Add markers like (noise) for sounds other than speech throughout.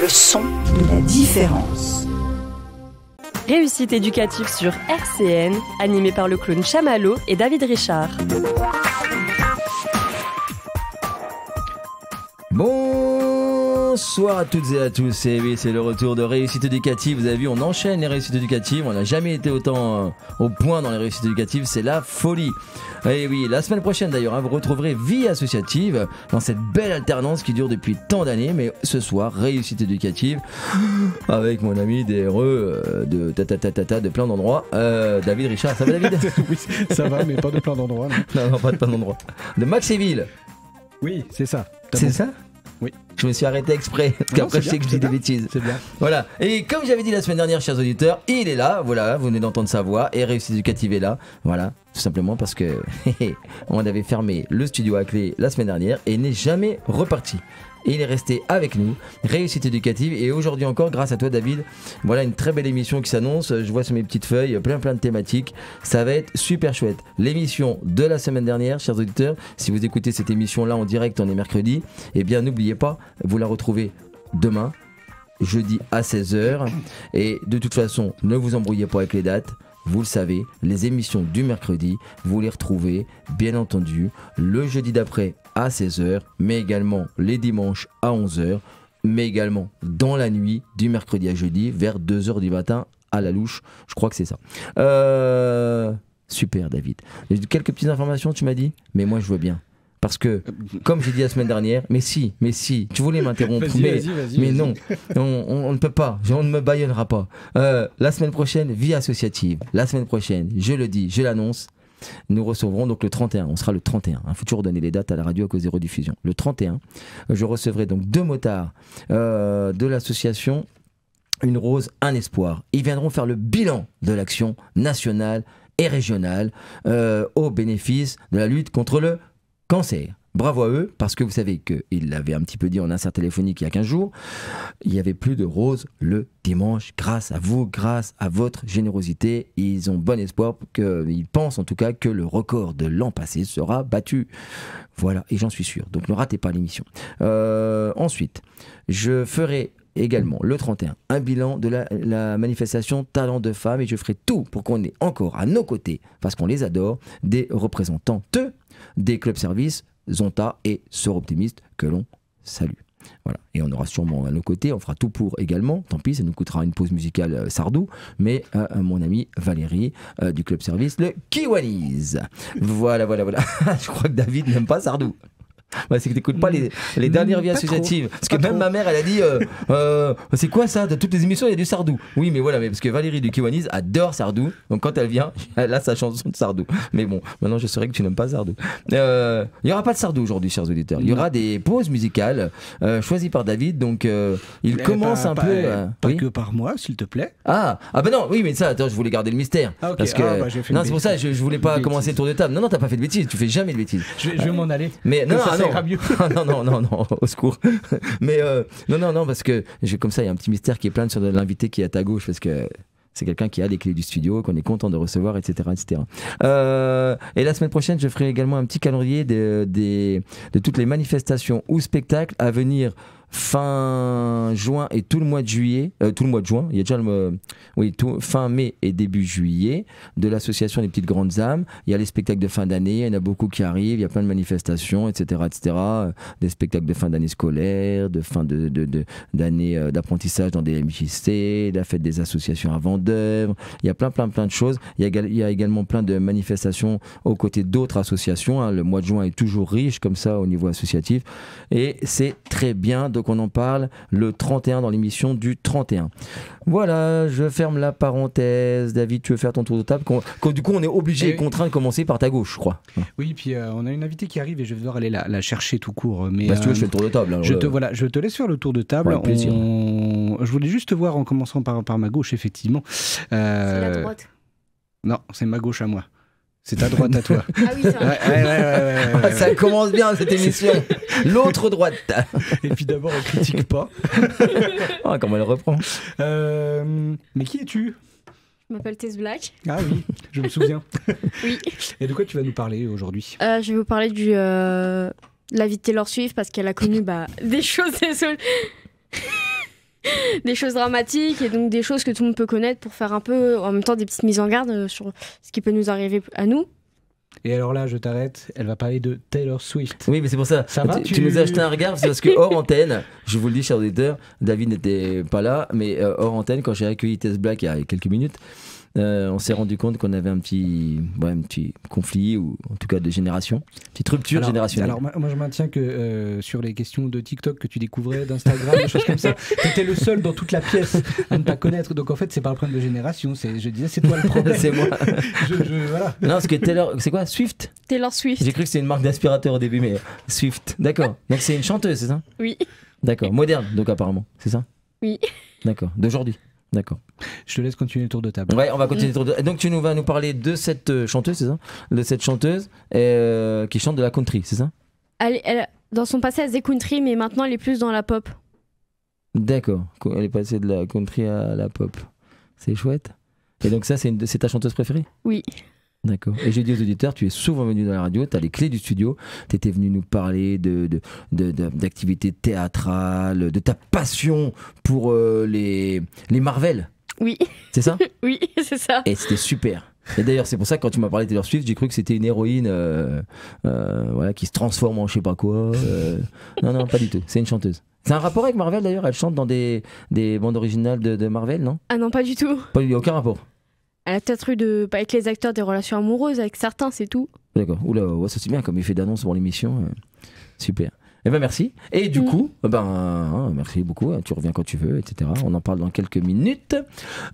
Le son, la différence. Réussite éducative sur RCN, animée par le clown Chamallow et David Richard. Bon Bonsoir à toutes et à tous. Et oui, c'est le retour de réussite éducative. Vous avez vu, on enchaîne les réussites éducatives. On n'a jamais été autant euh, au point dans les réussites éducatives. C'est la folie. Et eh oui, la semaine prochaine d'ailleurs, hein, vous retrouverez Vie associative dans cette belle alternance qui dure depuis tant d'années. Mais ce soir, réussite éducative avec mon ami DRE euh, de tata tata de plein d'endroits. Euh, David Richard, ça va David (laughs) Oui, ça va, mais pas de plein d'endroits. Non. pas de plein d'endroits. De Maxéville. Oui, c'est ça. C'est ça je me suis arrêté exprès (laughs) parce qu'après je sais que je dis des bêtises. C'est bien. Voilà. Et comme j'avais dit la semaine dernière, chers auditeurs, il est là. Voilà, vous venez d'entendre sa voix et Réussite éducative est là. Voilà, tout simplement parce que (laughs) on avait fermé le studio à clé la semaine dernière et n'est jamais reparti il est resté avec nous. Réussite éducative et aujourd'hui encore grâce à toi David. Voilà une très belle émission qui s'annonce. Je vois sur mes petites feuilles plein plein de thématiques. Ça va être super chouette. L'émission de la semaine dernière, chers auditeurs, si vous écoutez cette émission là en direct, on est mercredi, eh bien n'oubliez pas, vous la retrouvez demain jeudi à 16h et de toute façon, ne vous embrouillez pas avec les dates vous le savez, les émissions du mercredi, vous les retrouvez bien entendu le jeudi d'après à 16h, mais également les dimanches à 11h, mais également dans la nuit du mercredi à jeudi vers 2h du matin à la louche. Je crois que c'est ça. Euh, super David. Quelques petites informations tu m'as dit, mais moi je vois bien. Parce que, comme j'ai dit la semaine dernière, mais si, mais si, tu voulais m'interrompre, mais, non, on, ne peut pas, on ne me baillonnera pas. Euh, la semaine prochaine, vie associative. La semaine prochaine, je le dis, je l'annonce, nous recevrons donc le 31, on sera le 31, il faut toujours donner les dates à la radio à cause des rediffusions. Le 31, euh, je recevrai donc deux motards euh, de l'association Une Rose, un Espoir. Ils viendront faire le bilan de l'action nationale et régionale au bénéfice de la lutte contre le cancer. Bravo à eux, parce que vous savez qu'ils l'avaient un petit peu dit en insert téléphonique il y a 15 jours, il n'y avait plus de roses le dimanche. Grâce à vous, grâce à votre générosité, ils ont bon espoir, que, ils pensent en tout cas que le record de l'an passé sera battu. Voilà, et j'en suis sûr. Donc ne ratez pas l'émission. Euh, ensuite, je ferai également le 31 un bilan de la, manifestation Talent de femmes et je ferai tout pour qu'on ait encore à nos côtés, parce qu'on les adore, des représentantes des clubs services, Zonta et Sœur Optimiste que l'on salue. Voilà. Et on aura sûrement à nos côtés, on fera tout pour également, tant pis, ça nous coûtera une pause musicale euh, Sardou, mais euh, mon ami Valérie euh, du Club Service, le Kiwanis. Voilà, voilà, voilà. (laughs) Je crois que David n'aime pas Sardou. (laughs) Bah, c'est que t'écoutes pas les, les mm, dernières vies associatives. Parce que même ma mère, elle a dit euh, euh, C'est quoi ça De toutes les émissions, il y a du Sardou. Oui, mais voilà, mais parce que Valérie du Kiwanis adore Sardou. Donc quand elle vient, (laughs) elle a sa chanson de Sardou. Mais bon, maintenant je saurais que tu n'aimes pas Sardou. Euh, il y n'y aura pas de Sardou aujourd'hui, chers auditeurs. Il y aura des pauses musicales choisies par David. Donc il eh commence ben, un peu. Eh, pas que par moi, s'il te plaît. Ah, ah ben bah non, oui, mais ça, attends, je voulais garder le mystère. Ah, parce que, ah, bah, non, c'est pour ça, je, voulais pas commencer le tour de table. Non, non, t'as pas fait de bêtises. Tu fais jamais de bêtises. Je, vais m'en aller. Mais non non, non, non, non, au secours. Mais euh, non, non, non, parce que comme ça, il y a un petit mystère qui est plein sur l'invité qui est à ta gauche, parce que c'est quelqu'un qui a les clés du studio, qu'on est content de recevoir, etc. etc. Euh, et la semaine prochaine, je ferai également un petit calendrier de toutes les manifestations ou spectacles à venir fin juin et tout le mois de juillet, euh, tout le mois de juin, il y a déjà le, euh, oui, tout, fin mai et début juillet, de l'association des petites grandes âmes. Il y a les spectacles de fin d'année, il y en a beaucoup qui arrivent, il y a plein de manifestations, etc., etc. Euh, des spectacles de fin d'année scolaire, de fin de, d'année d'apprentissage dans des MJC, la fête des associations avant d'œuvre. Il y a plein, plein, plein de choses. Il y a, il également plein de manifestations aux côtés d'autres associations. Hein. Le mois de juin est toujours riche comme ça au niveau associatif et c'est très bien. Qu'on en parle le 31 dans l'émission du 31. Voilà, je ferme la parenthèse. David, tu veux faire ton tour de table Du coup, on est obligé eh et, contraint de commencer par ta gauche, je crois. Oui, puis euh, on a une invitée qui arrive et je vais devoir aller la, chercher tout court. Euh, mais bah, tu veux, je euh, le tour de table. je, te, voilà, je te laisse faire le tour de table. Je voulais juste te voir en commençant par, ma gauche, effectivement. C'est la droite. Non, c'est ma gauche à moi. C'est ta droite à toi. (laughs) Ah oui, ça. (laughs) ça commence bien cette émission. (laughs) L'autre droite. Et puis d'abord, on critique pas. Ah, comment elle reprend. Euh, mais qui es-tu Je m'appelle Tess Black. Ah oui, je me souviens. oui. Et de quoi tu vas nous parler aujourd'hui euh, Je vais vous parler du, euh, de la vie de Taylor Swift parce qu'elle a connu bah, des choses (laughs) des choses dramatiques et donc des choses que tout le monde peut connaître pour faire un peu, en même temps, des petites mises en garde euh, sur ce qui peut nous arriver à nous. Et alors là, je t'arrête, elle va parler de Taylor Swift. Oui, mais c'est pour ça. tu, nous as acheté un regard parce que (laughs) hors antenne, je vous le dis, cher auditeur David n'était pas là, mais euh, hors antenne, quand j'ai accueilli Tess Black il y a quelques minutes, euh, on s'est rendu compte qu'on avait un petit, petit conflit, ou en tout cas de génération, petite rupture générationnelle. Alors, moi, je maintiens que euh, sur les questions de TikTok que tu découvrais, d'Instagram, des choses comme ça, (laughs) tu étais le seul dans toute la pièce à ne pas connaître. Donc, en fait, c'est pas le problème de génération. Je disais, c'est toi le problème. c'est moi. (laughs) Non, parce Taylor, c'est quoi Swift Taylor Swift. J'ai cru que c'était une marque d'aspirateur au début, mais Swift. D'accord. Donc, c'est une chanteuse, c'est ça Oui. D'accord. Moderne, donc, apparemment, c'est ça Oui. D'accord. D'aujourd'hui D'accord. Je te laisse continuer le tour de table. Ouais, on va continuer le tour de Donc tu nous vas nous parler de cette euh, chanteuse, c'est ça De cette chanteuse euh, qui chante de la country, c'est ça elle, elle, Dans son passé, elle faisait country, mais maintenant elle est plus dans la pop. D'accord. Elle est passée de la country à la pop. C'est chouette. Et donc ça, c'est ta chanteuse préférée Oui. D'accord. Et j'ai dit aux auditeurs, tu es souvent venu dans la radio, tu as les clés du studio, tu étais venu nous parler d'activités de, de, d'activités théâtrales, de ta passion pour euh, les, les Marvel. Oui. C'est ça (laughs) Oui, c'est ça. Et c'était super. Et d'ailleurs, c'est pour ça que quand tu m'as parlé de Taylor Swift, j'ai cru que c'était une héroïne euh, euh, voilà, qui se transforme en je sais pas quoi. non, non, pas du tout. C'est une chanteuse. C'est un rapport avec Marvel d'ailleurs Elle chante dans des, des bandes originales de, de Marvel, non Ah non, pas du tout. Pas, aucun rapport. Elle a peut-être eu de, avec les acteurs des relations amoureuses, avec certains, c'est tout. D'accord. Oula, ça c'est bien comme effet d'annonce pour l'émission. Euh, super. Eh ben merci. Et du mm. coup, eh ben hein, merci beaucoup. Hein, tu reviens quand tu veux, etc. On en parle dans quelques minutes.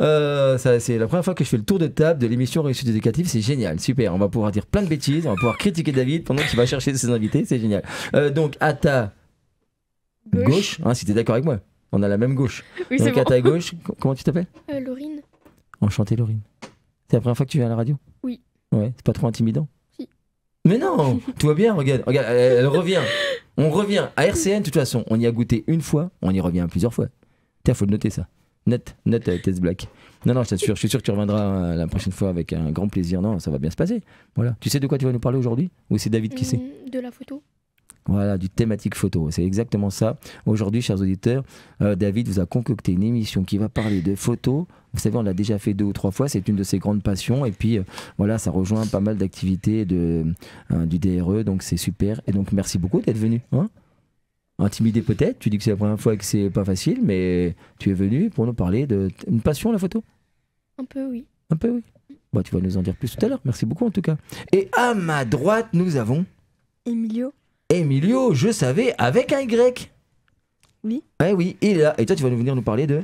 Euh, ça, c'est la première fois que je fais le tour de table de l'émission réussite éducative. C'est génial, super. On va pouvoir dire plein de bêtises. On va pouvoir critiquer David pendant qu'il va chercher ses invités. C'est génial. Euh, donc à ta gauche, hein, si tu es d'accord avec moi. On a la même gauche. Oui, donc à ta gauche, comment tu t'appelles euh, Enchanté Laurine. C'est la première fois que tu viens à la radio Oui. Ouais, c'est pas trop intimidant Si. Mais non (laughs) Tout va bien, regarde, regarde elle, revient. On revient à RCN, de toute façon. On y a goûté une fois, on y revient plusieurs fois. Tiens, faut le noter ça. Net, note Test Black. Non, non, je je suis sûr que tu reviendras euh, la prochaine fois avec un grand plaisir. Non, ça va bien se passer. Voilà. Tu sais de quoi tu vas nous parler aujourd'hui Ou c'est David qui sait hum, De la photo voilà, du thématique photo. C'est exactement ça. Aujourd'hui, chers auditeurs, euh, David vous a concocté une émission qui va parler de photos. Vous savez, on l'a déjà fait deux ou trois fois. C'est une de ses grandes passions. Et puis, euh, voilà, ça rejoint pas mal d'activités de, euh, du DRE. Donc, c'est super. Et donc, merci beaucoup d'être venu. Hein. Intimidé peut-être. Tu dis que c'est la première fois et que c'est pas facile, mais tu es venu pour nous parler de passion, la photo Un peu, oui. Un peu, oui. Bah, tu vas nous en dire plus tout à l'heure. Merci beaucoup, en tout cas. Et à ma droite, nous avons. Emilio. Emilio, je savais, avec un Y. Oui. oui, là. Et toi, tu vas nous venir nous parler de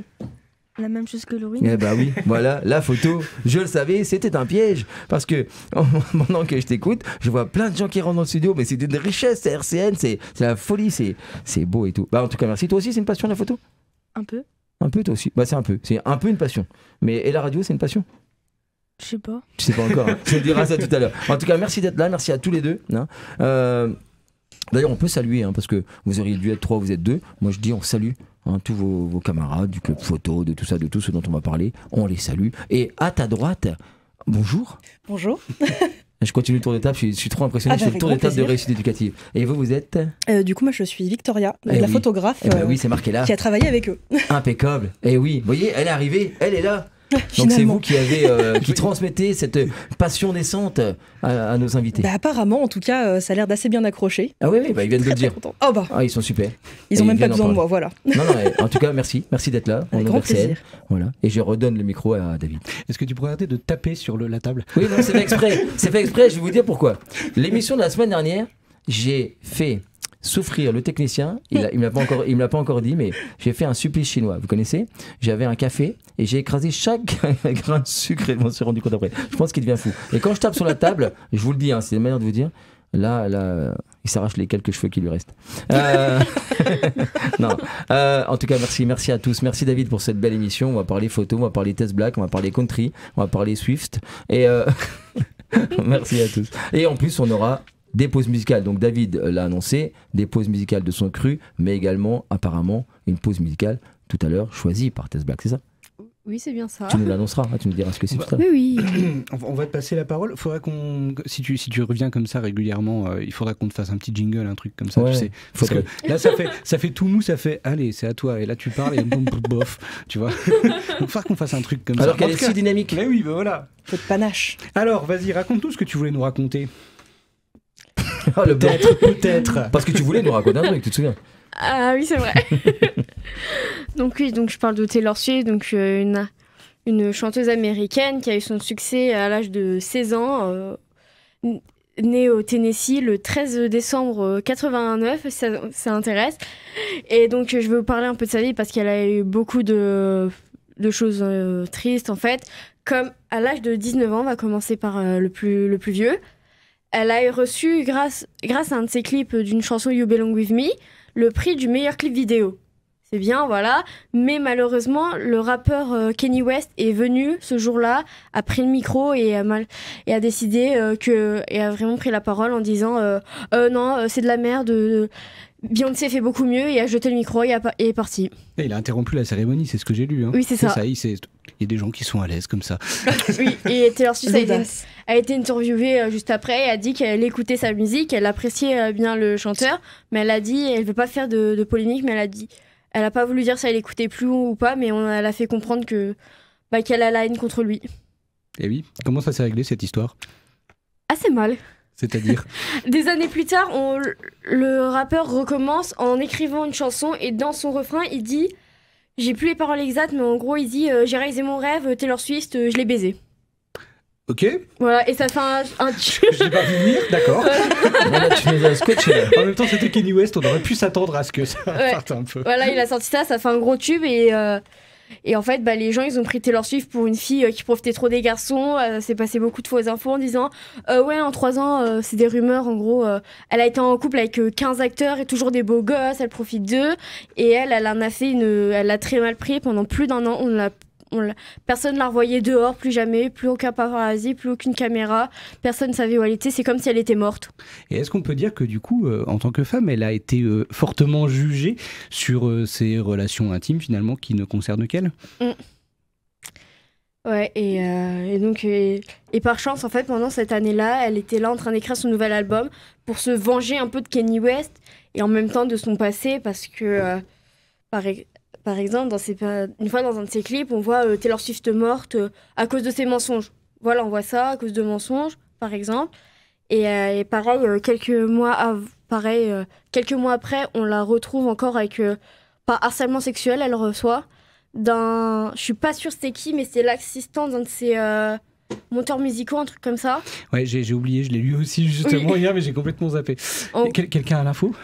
la même chose que Laurine. Eh ben oui, (laughs) voilà, la photo, je le savais, c'était un piège. Parce que (laughs) pendant que je t'écoute, je vois plein de gens qui rentrent dans le studio, mais c'est une richesse, c'est RCN, c'est la folie, c'est beau et tout. Bah en tout cas, merci. Toi aussi, c'est une passion la photo Un peu. Un peu toi aussi bah, c'est un peu, c'est un peu une passion. Mais et la radio, c'est une passion Je sais pas. Je sais pas encore, hein. je te dirai ça tout à l'heure. En tout cas, merci d'être là, merci à tous les deux. Hein. Euh, D'ailleurs, on peut saluer, hein, parce que vous auriez dû être trois, vous êtes deux. Moi, je dis, on salue hein, tous vos, camarades du club photo, de tout ça, de tout ce dont on va parler. On les salue. Et à ta droite, bonjour. Bonjour. (laughs) je continue le tour d'étape, je, je, suis trop impressionné, ah bah, sur le tour d'étape de réussite éducative. Et vous, vous êtes euh, Du coup, moi, je suis Victoria, eh la photographe eh bah euh, oui, c'est marqué là. qui a travaillé avec eux. Impeccable. Et eh oui, vous voyez, elle est arrivée, elle est là. Donc c'est vous qui avez, euh, (laughs) qui transmettez cette euh, passion naissante euh, à, nos invités. Bah, apparemment, en tout cas, ça a l'air d'assez bien accroché. Ah oui, bah, ils viennent de le dire. Oh, bah. ah, ils sont super. Ils n'ont même pas besoin de moi, voilà. en tout cas, merci, merci d'être là. On grand plaisir. Voilà. Et je redonne le micro à David. Est-ce que tu pourrais arrêter de taper sur la table Oui, c'est exprès. c'est fait exprès. Je vais vous dire pourquoi. L'émission de la semaine dernière, j'ai fait souffrir le technicien. Il ne me l'a pas encore dit, mais j'ai fait un supplice chinois. Vous connaissez J'avais un café et j'ai écrasé chaque (laughs) grain de sucre et je m'en suis rendu compte après. Je pense qu'il devient fou. Et quand je tape sur la table, je vous le dis, hein, c'est une manière de vous dire. Là, là, il s'arrache les quelques cheveux qui lui restent. Euh, (laughs) non. Euh, en tout cas, merci, merci à tous. Merci David pour cette belle émission. On va parler photo, on va parler test black, on va parler country, on va parler Swift. Et euh, (laughs) merci à tous. Et en plus, on aura des pauses musicales. Donc David euh, l'a annoncé, des pauses musicales de son cru, mais également apparemment une pause musicale tout à l'heure choisie par Tess Black, c'est ça oui, c'est bien ça. Tu nous l'annonceras, hein, tu nous diras ce que c'est Oui, oui. (coughs) on va te passer la parole. Faudra qu'on, si tu, si tu reviens comme ça régulièrement, euh, il faudra qu'on te fasse un petit jingle, un truc comme ça, tu sais. là, ça fait, ça fait tout mou, ça fait allez, c'est à toi. Et là, tu parles et boum, bof, tu vois. il (laughs) faudra qu'on fasse un truc comme ça. Alors qu'elle est si dynamique. Mais oui, ben voilà. Faut panache. Alors, vas-y, raconte tout ce que tu voulais nous raconter. Ah, peut-être, peut-être. Parce que tu voulais nous raconter un truc, tu te souviens Ah oui, c'est vrai. (laughs) donc oui, donc je parle de Taylor Swift, donc euh, une, une chanteuse américaine qui a eu son succès à l'âge de 16 ans. Euh, née au Tennessee le 13 décembre 89, euh, ça, ça intéresse. Et donc je vais vous parler un peu de sa vie parce qu'elle a eu beaucoup de, de choses tristes en fait. Comme à l'âge de 19 ans, on va commencer par le, plus, le plus vieux elle a reçu, grâce, grâce à un de ses clips d'une chanson You Belong With Me, le prix du meilleur clip vidéo. C'est bien, voilà. Mais malheureusement, le rappeur Kanye euh, Kenny West est venu ce jour-là, a pris le micro et a, mal, et a décidé euh, que. et a vraiment pris la parole en disant euh, euh Non, c'est de la merde, Beyoncé fait beaucoup mieux et a jeté le micro et, est parti. Et il a interrompu la cérémonie, c'est ce que j'ai lu. Hein. Oui, c'est ça. il, y a des gens qui sont à l'aise comme ça. (laughs) oui, et Taylor Swift a été, a été, interviewée euh, juste après et a dit qu'elle écoutait sa musique, elle appréciait euh, bien le chanteur, mais elle a dit, elle veut pas faire de, polémique, mais elle a dit, elle n'a pas voulu dire si elle écoutait plus ou pas, mais on, elle a fait comprendre que bah, qu'elle a la haine contre lui. Et eh oui, comment ça s'est réglé cette histoire Assez mal. C'est-à-dire (laughs) Des années plus tard, le rappeur recommence en écrivant une chanson et dans son refrain, il dit J'ai plus les paroles exactes, mais en gros, il dit euh, J'ai réalisé mon rêve, Taylor Swift, euh, je l'ai baisé. Ok. Voilà, et ça fait un. tube. (laughs) je l'ai pas vu venir, d'accord. Voilà. (laughs) Bah, en même temps, c'était Kenny West, on aurait pu s'attendre à ce que ça un peu. Voilà, il a sorti ça, ça fait un gros tube et. Euh, et en fait, bah, les gens, ils ont prêté leur suivre pour une fille euh, qui profitait trop des garçons. s'est euh, passé beaucoup de fois aux infos en disant euh, Ouais, en trois ans, c'est des rumeurs, en gros. elle a été en couple avec 15 acteurs et toujours des beaux gosses, elle profite d'eux. Et elle, elle en a fait une. Elle l'a très mal pris pendant plus d'un an. On l'a personne ne la revoyait dehors, plus jamais, plus aucun paparazzi, plus aucune caméra, personne ne savait où elle était, c'est comme si elle était morte. Et est-ce qu'on peut dire que du coup, euh, en tant que femme, elle a été euh, fortement jugée sur ses euh, relations intimes finalement qui ne concernent qu'elle mm. Ouais, et, donc, et, par chance, en fait, pendant cette année-là, elle était là en train d'écrire son nouvel album pour se venger un peu de Kanye West et en même temps de son passé parce que, pareil, par exemple, dans une fois dans un de ses clips, on voit euh, Taylor Swift morte euh, à cause de ses mensonges. Voilà, on voit ça à cause de mensonges, par exemple. Et, euh, pareil, quelques mois, pareil quelques mois après, on la retrouve encore avec pas harcèlement sexuel, elle reçoit d'un, je suis pas sûre c'est qui, mais c'est l'assistant d'un de ses monteurs musicaux, un truc comme ça. Ouais, j'ai oublié, je l'ai lu aussi justement hier, mais j'ai complètement zappé. Oh. Quelqu'un a l'info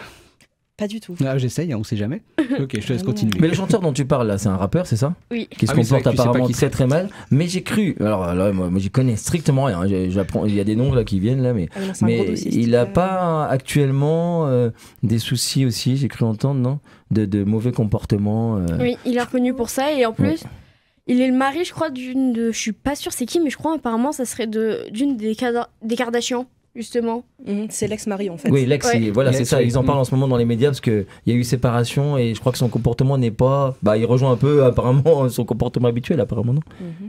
pas du tout. Ah, j'essaye, hein, on sait jamais. (laughs) Ok, je te laisse ah, continuer. Mais le chanteur dont tu parles là, c'est un rappeur, c'est ça Oui. Qui se ah comporte apparemment très mal. Mais j'ai cru, alors moi, moi, j'y connais strictement rien. il y a des noms là qui viennent là, mais ah mais il a euh, pas actuellement euh, des soucis aussi, j'ai cru entendre, non de, mauvais comportements. Euh. Oui, il est reconnu pour ça et en plus, il est le mari, je crois, d'une de. Je suis pas sûre c'est qui, mais je crois apparemment ça serait de d'une des, des Kardashians justement. Mhm. c'est l'ex-mari en fait. Oui, l'ex, voilà, c'est ça. Ils en parlent en ce moment dans les médias parce qu'il y a eu séparation et je crois que son comportement n'est pas. Bah, il rejoint un peu apparemment (laughs) son comportement habituel, apparemment, non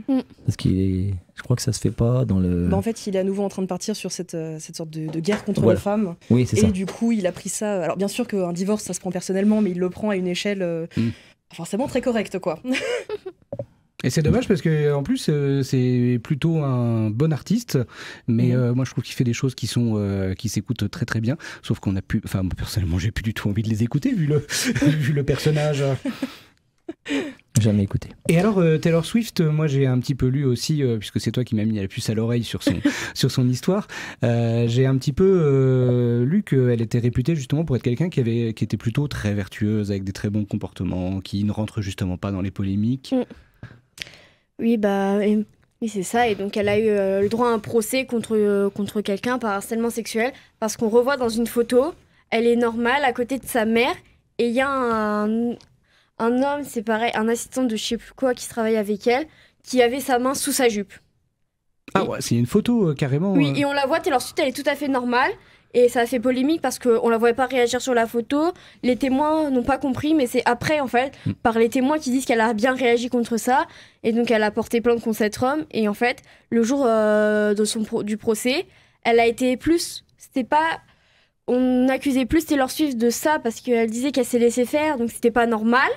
mhm. mm. Parce qu'il Je crois que ça se fait pas dans le. Bah, en fait, il est à nouveau en train de partir sur cette, euh, sorte de, guerre contre les femmes. Oui, c'est Et du coup, il a pris ça. Alors, bien sûr qu'un divorce, ça se prend personnellement, mais il le prend à une échelle. Euh, mm. Forcément très correcte, quoi. (laughs) Et c'est dommage parce que en plus euh, c'est plutôt un bon artiste, mais mhm. euh, moi je trouve qu'il fait des choses qui sont euh, qui s'écoutent très très bien. Sauf qu'on a pu, enfin personnellement j'ai plus du tout envie de les écouter vu le (laughs) vu le personnage. (laughs) Jamais écouté. Et alors Taylor Swift, moi j'ai un petit peu lu aussi, puisque c'est toi qui m'as mis la puce à l'oreille sur son (laughs) sur son histoire. j'ai un petit peu lu qu'elle était réputée justement pour être quelqu'un qui avait qui était plutôt très vertueuse, avec des très bons comportements, qui ne rentre justement pas dans les polémiques. Mm. Oui, bah, c'est ça. Et donc, elle a eu euh, le droit à un procès contre, euh, contre quelqu'un par harcèlement sexuel. Parce qu'on revoit dans une photo, elle est normale à côté de sa mère. Et il y a un, homme, c'est pareil, un assistant de je sais plus quoi qui travaille avec elle, qui avait sa main sous sa jupe. Ah ouais, c'est une photo euh, carrément. Oui, et on la voit, et ensuite elle est tout à fait normale. Et ça a fait polémique parce qu'on ne la voyait pas réagir sur la photo. Les témoins n'ont pas compris, mais c'est après, en fait, mm. par les témoins qui disent qu'elle a bien réagi contre ça. Et donc, elle a porté plainte contre cet homme. Et en fait, le jour euh, de son du procès, elle a été plus. C'était pas. On accusait plus Taylor Swift de ça parce qu'elle disait qu'elle s'est laissée faire, donc c'était pas normal.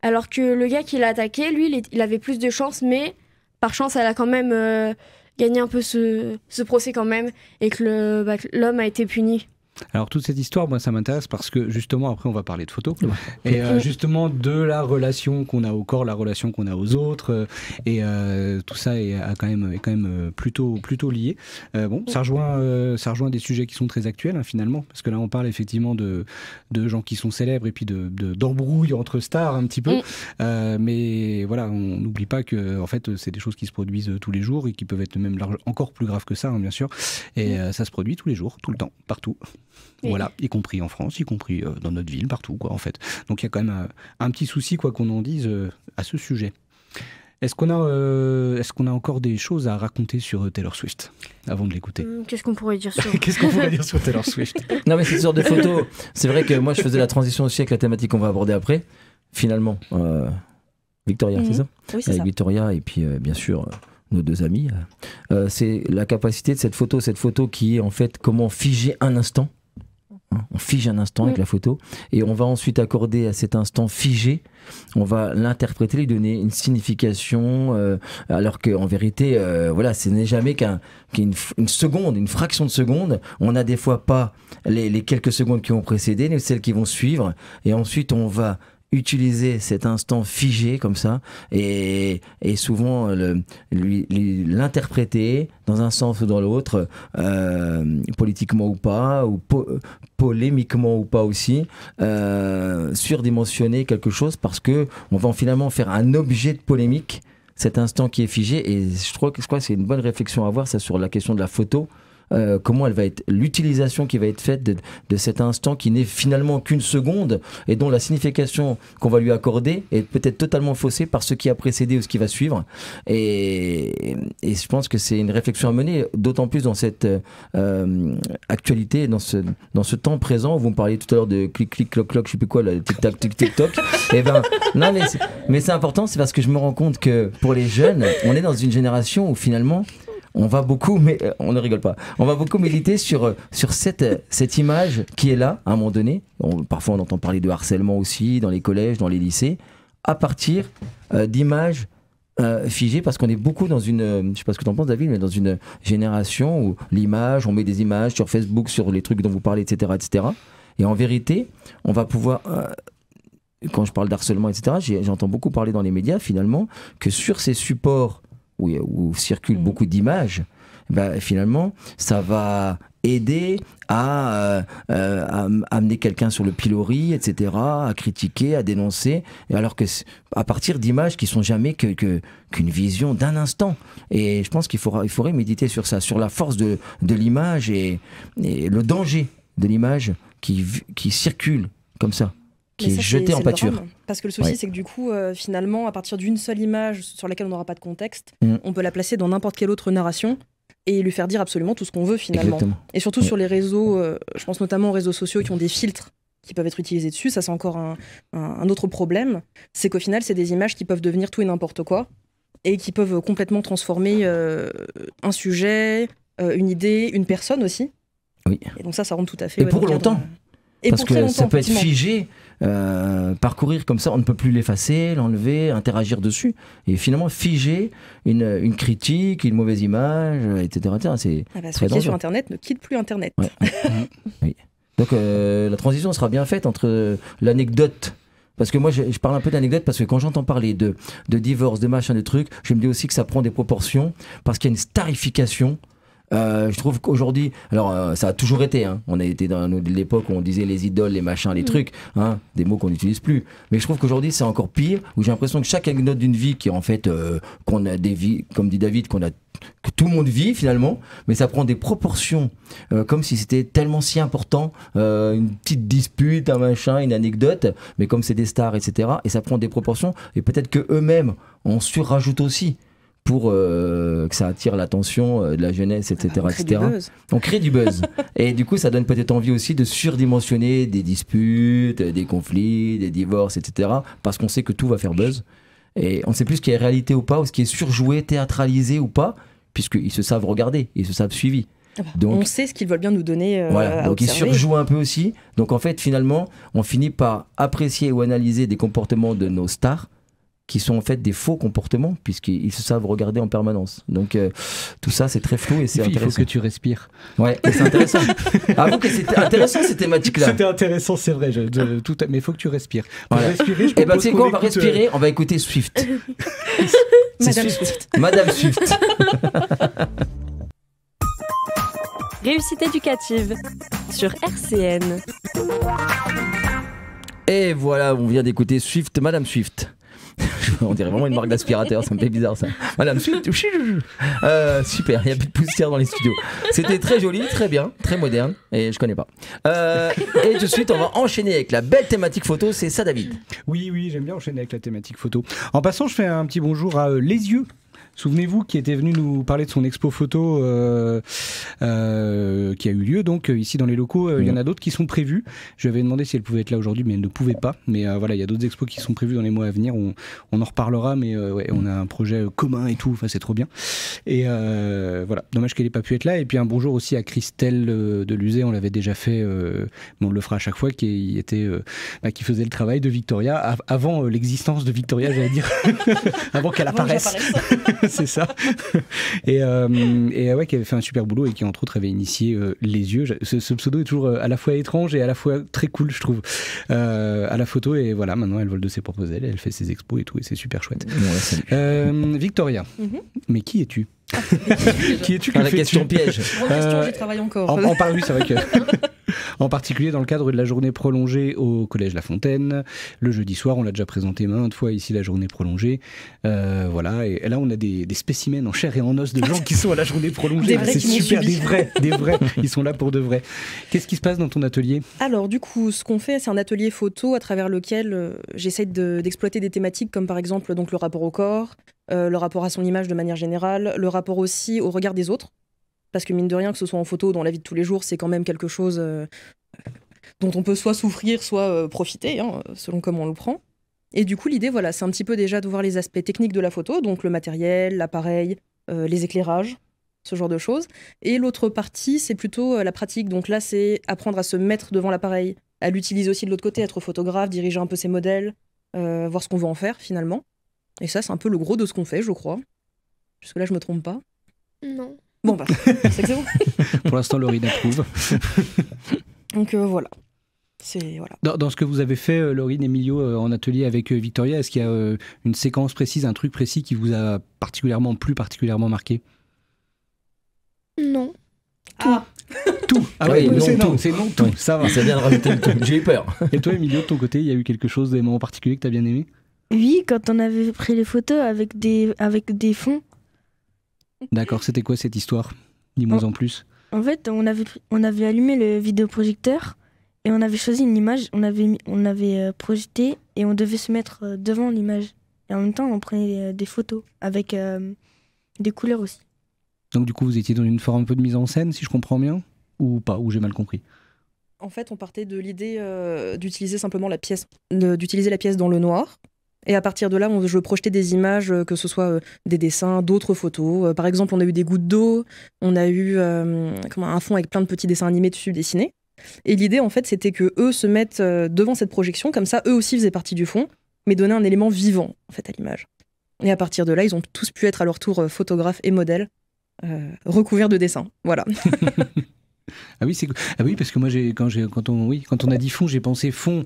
Alors que le gars qui l'a attaqué, lui, il avait plus de chance, mais par chance, elle a quand même. Euh, gagner un peu ce, ce procès quand même et que bah, l'homme a été puni. Alors toute cette histoire, moi ça m'intéresse parce que justement après on va parler de photos et euh, justement de la relation qu'on a au corps, la relation qu'on a aux autres euh, et euh, tout ça est, quand même quand même plutôt plutôt lié. bon, ça rejoint ça rejoint des sujets qui sont très actuels hein, finalement parce que là on parle effectivement de de gens qui sont célèbres et puis de d'embrouilles entre stars un petit peu, mm. mais voilà on n'oublie pas que en fait c'est des choses qui se produisent tous les jours et qui peuvent être même large, encore plus graves que ça hein, bien sûr et mm. ça se produit tous les jours, tout le temps, partout. Voilà, y compris en France, y compris euh, dans notre ville, partout, quoi, en fait. Donc il y a quand même euh, un petit souci, quoi qu'on en dise, euh, à ce sujet. Est-ce qu'on a, a encore des choses à raconter sur Taylor Swift avant de l'écouter hum, Qu'est-ce qu'on pourrait dire sur (laughs) Qu'est-ce qu'on Taylor Swift (laughs) Non mais c'est sorte de photos. C'est vrai que moi je faisais la transition aussi avec la thématique qu'on va aborder après. Finalement, Victoria, c'est hum. ça Oui, c'est ça. Victoria et puis bien sûr nos deux amis. c'est la capacité de cette photo, cette photo qui est en fait comment figer un instant on fige un instant avec la photo et on va ensuite accorder à cet instant figé, on va l'interpréter, lui donner une signification, euh, alors qu'en vérité, euh, voilà, ce n'est jamais qu'un, qu'une seconde, une fraction de seconde. On n'a des fois pas les, les quelques secondes qui ont précédé, mais celles qui vont suivre, et ensuite on va utiliser cet instant figé comme ça et, souvent euh, l'interpréter dans un sens ou dans l'autre, euh, politiquement ou pas, ou polémiquement ou pas aussi, euh, surdimensionner quelque chose parce que on va finalement faire un objet de polémique cet instant qui est figé et je crois que c'est une bonne réflexion à avoir ça sur la question de la photo euh, comment elle va être, l'utilisation qui va être faite de, de cet instant qui n'est finalement qu'une seconde et dont la signification qu'on va lui accorder est peut-être totalement faussée par ce qui a précédé ou ce qui va suivre. Et, et je pense que c'est une réflexion à mener, d'autant plus dans cette euh, actualité, dans ce, dans ce temps présent. Vous me parliez tout à l'heure de clic, clic, cloc, cloc, je sais plus quoi, le tic-tac, tic-tac-toc. (laughs) et eh ben, non, mais c'est important, c'est parce que je me rends compte que pour les jeunes, on est dans une génération où finalement, on va beaucoup, mais euh, on ne rigole pas, on va beaucoup méditer sur, euh, sur cette, euh, cette image qui est là, à un moment donné. parfois, on entend parler de harcèlement aussi, dans les collèges, dans les lycées, à partir d'images figées, parce qu'on est beaucoup dans une, sais pas ce que tu penses, David, mais dans une génération où l'image, on met des images sur Facebook, sur les trucs dont vous parlez, etc. etc. Et en vérité, on va pouvoir quand je parle d'harcèlement, etc., j'entends beaucoup parler dans les médias, finalement, que sur ces supports où, circulent mm. beaucoup d'images, ben, finalement, ça va aider à, euh, euh, amener quelqu'un sur le pilori, etc., à critiquer, à dénoncer, alors que à partir d'images qui sont jamais que qu'une vision d'un instant. Et je pense qu'il faudra, il faudrait méditer sur ça, sur la force de, de l'image et, et, le danger de l'image qui, qui circule comme ça qui est en pâture. parce que le souci, c'est que du coup, euh, finalement, à partir d'une seule image sur laquelle on n'aura pas de contexte, mm. on peut la placer dans n'importe quelle autre narration et lui faire dire absolument tout ce qu'on veut finalement. Et surtout sur les réseaux, euh, je pense notamment aux réseaux sociaux qui ont des filtres qui peuvent être utilisés dessus, ça c'est encore un, autre problème, c'est qu'au final, c'est des images qui peuvent devenir tout et n'importe quoi et qui peuvent complètement transformer euh, un sujet, une idée, une personne aussi. Oui. Et donc ça, ça rentre tout à fait. Et pour longtemps. Et pour très longtemps, ça peut être figé. Euh, parcourir comme ça, on ne peut plus l'effacer, l'enlever, interagir dessus, et finalement figer une, critique, une mauvaise image, etc. Euh, etc. C'est ah bah, qui sur Internet ne quitte plus Internet. (laughs) Mm. Donc euh, la transition sera bien faite entre l'anecdote parce que moi, je, parle un peu d'anecdote parce que quand j'entends parler de, de divorce, de machin, de trucs, je me dis aussi que ça prend des proportions parce qu'il y a une starification euh, je trouve qu'aujourd'hui, alors euh, ça a toujours été, hein. on a été dans l'époque où on disait les idoles, les machins, les mm. trucs, hein, des mots qu'on n'utilise plus. Mais je trouve qu'aujourd'hui c'est encore pire, où j'ai l'impression que chaque anecdote d'une vie qui en fait, euh, qu'on a des vies, comme dit David, qu'on a que tout le monde vit finalement, mais ça prend des proportions, comme si c'était tellement si important, une petite dispute, un machin, une anecdote, mais comme c'est des stars, etc., et ça prend des proportions, et peut-être que eux-mêmes en surrajoutent aussi pour euh, que ça attire l'attention euh, de la jeunesse, etc. On crée, etc. Du, buzz. du buzz. (laughs) et du coup, ça donne peut-être envie aussi de surdimensionner des disputes, des conflits, des divorces, etc. Parce qu'on sait que tout va faire buzz. Et on ne sait plus ce qui est réalité ou pas, ou ce qui est surjoué, théâtralisé ou pas, puisqu'ils se savent regarder, ils se savent suivis. Ah bah, donc, on sait ce qu'ils veulent bien nous donner. Euh, voilà, donc ils surjouent un peu aussi. Donc en fait, finalement, on finit par apprécier ou analyser des comportements de nos stars qui sont en fait des faux comportements, puisqu'ils se savent regarder en permanence. Donc euh, tout ça, c'est très flou et c'est intéressant. Il faut que tu respires. Ouais, c'est intéressant. Ah, que c'était intéressant ces thématiques-là. C'était intéressant, c'est vrai, tout, mais il faut que tu respires. respirer, et bah, tu sais quoi, on, va respirer, euh, on va écouter Swift. (laughs) Madame Swift. Madame Swift. (laughs) Réussite éducative sur RCN. Et voilà, on vient d'écouter Swift, Madame Swift. On dirait vraiment une marque d'aspirateur, ça me fait bizarre ça. Madame, euh, super, il n'y a plus de poussière dans les studios. C'était très joli, très bien, très moderne, et je connais pas. Euh, et tout de suite, on va enchaîner avec la belle thématique photo, c'est ça David Oui, oui, j'aime bien enchaîner avec la thématique photo. En passant, je fais un petit bonjour à euh, Les Yeux, Souvenez-vous, qui était venu nous parler de son expo photo euh, euh, qui a eu lieu donc euh, ici dans les locaux. Euh, il y en a mm. d'autres qui sont prévus. Je lui avais demandé si elle pouvait être là aujourd'hui, mais elle ne pouvait pas. Mais euh, voilà, il y a d'autres expos qui sont prévues dans les mois à venir. On, on en reparlera, mais on a un projet commun et tout. Enfin, c'est trop bien. Et voilà, dommage qu'elle n'ait pas pu être là. Et puis un bonjour aussi à Christelle de l'usée On l'avait déjà fait, mais on le fera à chaque fois, qui était, bah, qui faisait le travail de Victoria avant l'existence de Victoria, j'allais dire, (laughs) avant qu'elle apparaisse. (laughs) c'est ça. Euh, et, ouais, qui avait fait un super boulot et qui entre autres avait initié euh, les yeux. Ce, pseudo est toujours euh, à la fois étrange et à la fois très cool, je trouve, à la photo. Et voilà, maintenant elle vole de ses propres ailes, elle fait ses expos et tout, et c'est super chouette. Victoria, mhm. mais qui es-tu (laughs) qui es-tu que la question piège. (laughs) En, euh, c'est vrai (laughs) en particulier dans le cadre de la journée prolongée au collège La Fontaine, le jeudi soir, on l'a déjà présenté maintes fois ici la journée prolongée. Euh, voilà, et là on a des, spécimens en chair et en os de gens qui sont à la journée prolongée. C'est super, des vrais, des vrais, ils sont là pour de vrai. Qu'est-ce qui se passe dans ton atelier Alors du coup, ce qu'on fait, c'est un atelier photo à travers lequel euh, j'essaie d'exploiter des thématiques comme par exemple donc le rapport au corps, euh, le rapport à son image de manière générale, le rapport aussi au regard des autres, parce que mine de rien, que ce soit en photo, dans la vie de tous les jours, c'est quand même quelque chose euh, dont on peut soit souffrir, soit euh, profiter, hein, selon comment on le prend. Et du coup, l'idée, voilà, c'est un petit peu déjà de voir les aspects techniques de la photo, donc le matériel, l'appareil, les éclairages, ce genre de choses. Et l'autre partie, c'est plutôt la pratique. Donc là, c'est apprendre à se mettre devant l'appareil, à l'utiliser aussi de l'autre côté, être photographe, diriger un peu ses modèles, voir ce qu'on veut en faire finalement. Et ça, c'est un peu le gros de ce qu'on fait, je crois. Jusque-là, je me trompe pas. Non. Bon, bah, (laughs) c'est que Pour l'instant, Laurine approuve. (laughs) Donc euh, voilà. Voilà. Dans, ce que vous avez fait, euh, Laurine, Emilio, euh, en atelier avec Victoria, est-ce qu'il y a une séquence précise, un truc précis qui vous a particulièrement plus particulièrement marqué Non. Ah Tout Ah oui, c'est non, c'est non, tout. Ça va. c'est bien de rajouter le J'ai eu peur. Et toi, Emilio, de ton côté, il y a eu quelque chose, des moments particuliers que tu as bien aimé oui, quand on avait pris les photos avec des, avec des fonds. D'accord, c'était quoi cette histoire Dis-moi en, plus. En fait, on avait, on avait allumé le vidéoprojecteur et on avait choisi une image, on avait, on avait euh, projeté et on devait se mettre euh, devant l'image. Et en même temps, on prenait euh, des photos avec des couleurs aussi. Donc du coup, vous étiez dans une forme un peu de mise en scène, si je comprends bien, ou pas, ou j'ai mal compris en fait, on partait de l'idée d'utiliser simplement la pièce, d'utiliser la pièce dans le noir, et à partir de là, on, je projetais des images, euh, que ce soit euh, des dessins, d'autres photos. Euh, par exemple, on a eu des gouttes d'eau, on a eu un fond avec plein de petits dessins animés dessus dessinés. Et l'idée, en fait, c'était que eux se mettent devant cette projection, comme ça, eux aussi faisaient partie du fond, mais donnaient un élément vivant, en fait, à l'image. Et à partir de là, ils ont tous pu être à leur tour photographes et modèles, recouverts de dessins. Voilà. (laughs) ah oui, c'est ah oui, parce que moi, quand, quand on, oui, quand on a dit fond, j'ai pensé fond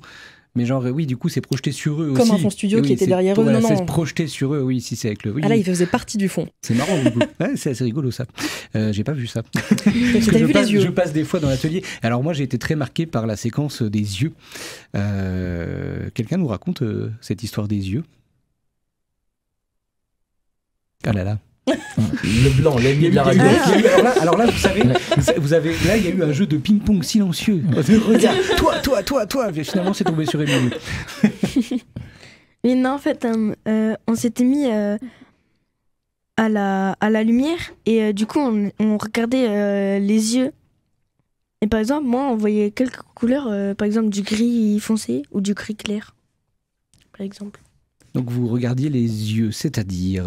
mais genre oui du coup c'est projeté sur eux aussi comme un fond studio qui était derrière eux non, c'est projeté sur eux oui si c'est avec le ah là il faisait partie du fond c'est marrant du coup (laughs) c'est assez rigolo ça euh, j'ai pas vu ça je, vu passe, yeux. je passe des fois dans l'atelier alors moi j'ai été très marqué par la séquence des yeux euh, quelqu'un nous raconte euh, cette histoire des yeux ah là là le blanc, l'ennemi de la radio. alors, là, vous savez, vous avez, là, il y a eu un jeu de ping-pong silencieux. toi, toi, toi, toi. finalement, c'est tombé sur Émilie. Mais non, en fait, euh, euh, on s'était mis euh, à, la, lumière et du coup, on, on regardait les yeux. Et par exemple, moi, on voyait quelques couleurs, par exemple, du gris foncé ou du gris clair, par exemple. Donc, vous regardiez les yeux, c'est-à-dire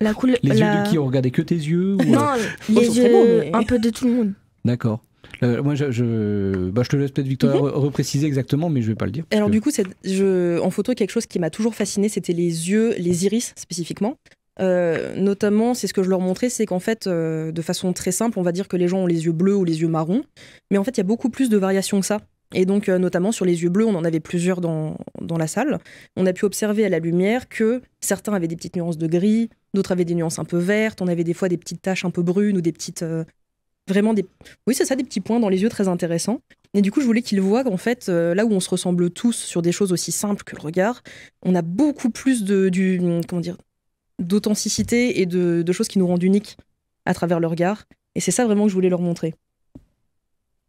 les yeux de qui On regardait que tes yeux euh, Non, (laughs) les oh, yeux mais... un peu de tout le monde. D'accord. Euh, moi, je, je, bah, je, te laisse peut-être Victoria mhm. repréciser exactement, mais je vais pas le dire. Alors du coup, en photo, quelque chose qui m'a toujours fasciné, c'était les yeux, les iris spécifiquement. Euh, notamment, c'est ce que je leur montrais, c'est qu'en fait, de façon très simple, on va dire que les gens ont les yeux bleus ou les yeux marrons, mais en fait, il y a beaucoup plus de variations que ça. Et donc, notamment sur les yeux bleus, on en avait plusieurs dans, dans la salle. On a pu observer à la lumière que certains avaient des petites nuances de gris, D'autres avaient des nuances un peu vertes. On avait des fois des petites taches un peu brunes ou des petites. Euh, vraiment des. Oui, c'est ça, des petits points dans les yeux très intéressants. Et du coup, je voulais qu'ils voient qu'en fait, euh, là où on se ressemble tous sur des choses aussi simples que le regard, on a beaucoup plus de. dire d'authenticité et de, choses qui nous rendent uniques à travers le regard. Et c'est ça vraiment que je voulais leur montrer.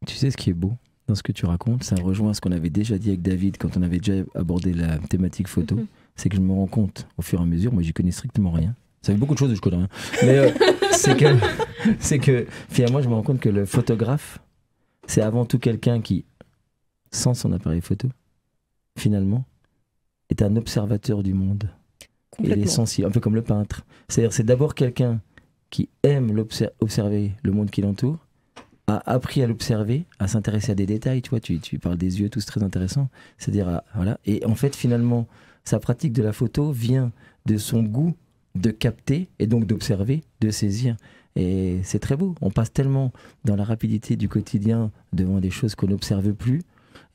Tu sais ce qui est beau dans ce que tu racontes, ça rejoint ce qu'on avait déjà dit avec David quand on avait déjà abordé la thématique photo, mhm. c'est que je me rends compte au fur et à mesure, moi j'y connais strictement rien, ça fait beaucoup de choses je connais hein. Mais euh, c'est que, (laughs) c'est que finalement, je me rends compte que le photographe, c'est avant tout quelqu'un qui, sans son appareil photo, finalement, est un observateur du monde. il est sensible, un peu comme le peintre. C'est-à-dire, c'est d'abord quelqu'un qui aime observer, observer le monde qui l'entoure, a appris à l'observer, à s'intéresser à des détails. Tu vois, tu, tu parles des yeux, tout très intéressant. C'est-à-dire, euh, voilà. Et en fait, finalement, sa pratique de la photo vient de son goût de capter et donc d'observer, de saisir. Et c'est très beau. On passe tellement dans la rapidité du quotidien devant des choses qu'on n'observe plus.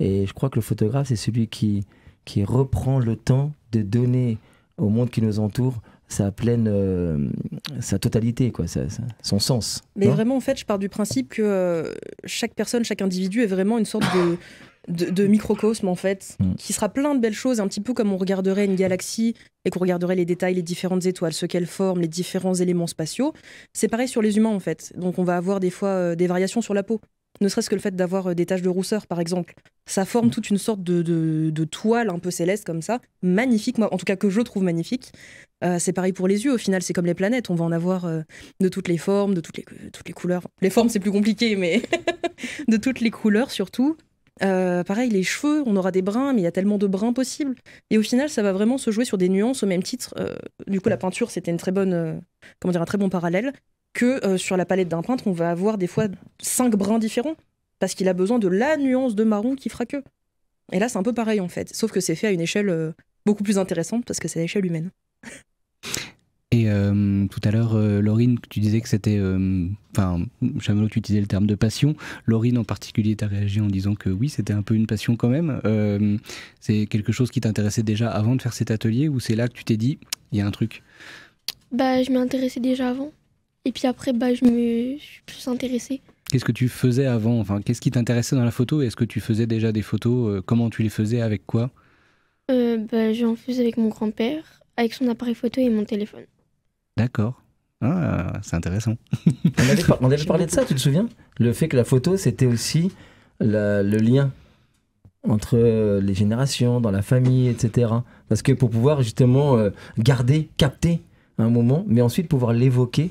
Et je crois que le photographe, c'est celui qui, qui reprend le temps de donner au monde qui nous entoure sa pleine, euh, sa totalité, quoi, son sens. Mais vraiment, en fait, je pars du principe que euh, chaque personne, chaque individu est vraiment une sorte de, de, microcosme en fait, mm. qui sera plein de belles choses, un petit peu comme on regarderait une galaxie et qu'on regarderait les détails, les différentes étoiles, ce qu'elles forment, les différents éléments spatiaux. C'est pareil sur les humains en fait. Donc on va avoir des fois euh, des variations sur la peau. Ne serait-ce que le fait d'avoir euh, des taches de rousseur, par exemple. Ça forme mm. toute une sorte de, toile un peu céleste comme ça, magnifique, moi, en tout cas que je trouve magnifique. Euh, c'est pareil pour les yeux, au final, c'est comme les planètes, on va en avoir de toutes les formes, de toutes les, toutes les couleurs. Les formes, c'est plus compliqué, mais (laughs) de toutes les couleurs surtout. Euh, pareil, les cheveux, on aura des brins, mais il y a tellement de brins possibles. Et au final, ça va vraiment se jouer sur des nuances au même titre. Euh, du coup, la peinture, c'était une très bonne, euh, comment dire, un très bon parallèle que sur la palette d'un peintre, on va avoir des fois cinq brins différents parce qu'il a besoin de la nuance de marron qui fera que. Et là, c'est un peu pareil en fait, sauf que c'est fait à une échelle beaucoup plus intéressante parce que c'est à l'échelle humaine. Et euh, tout à l'heure, euh, Lorine, tu disais que c'était. Euh, enfin, euh, tu utilisais le terme de passion. Laurine, en particulier, t'a réagi en disant que oui, c'était un peu une passion quand même. c'est quelque chose qui t'intéressait déjà avant de faire cet atelier ou c'est là que tu t'es dit, il y a un truc Bah, je intéressais déjà avant. Et puis après, bah, je me suis plus intéressée. Qu'est-ce que tu faisais avant Enfin, qu'est-ce qui t'intéressait dans la photo Est-ce que tu faisais déjà des photos Comment tu les faisais Avec quoi bah, J'en faisais avec mon grand-père, avec son appareil photo et mon téléphone. D'accord. Ah, c'est intéressant. on, avait parlé de ça, tu te souviens Le fait que la photo, c'était aussi le lien entre euh, les générations, dans la famille, etc. Parce que pour pouvoir justement euh, garder, capter un moment, mais ensuite pouvoir l'évoquer,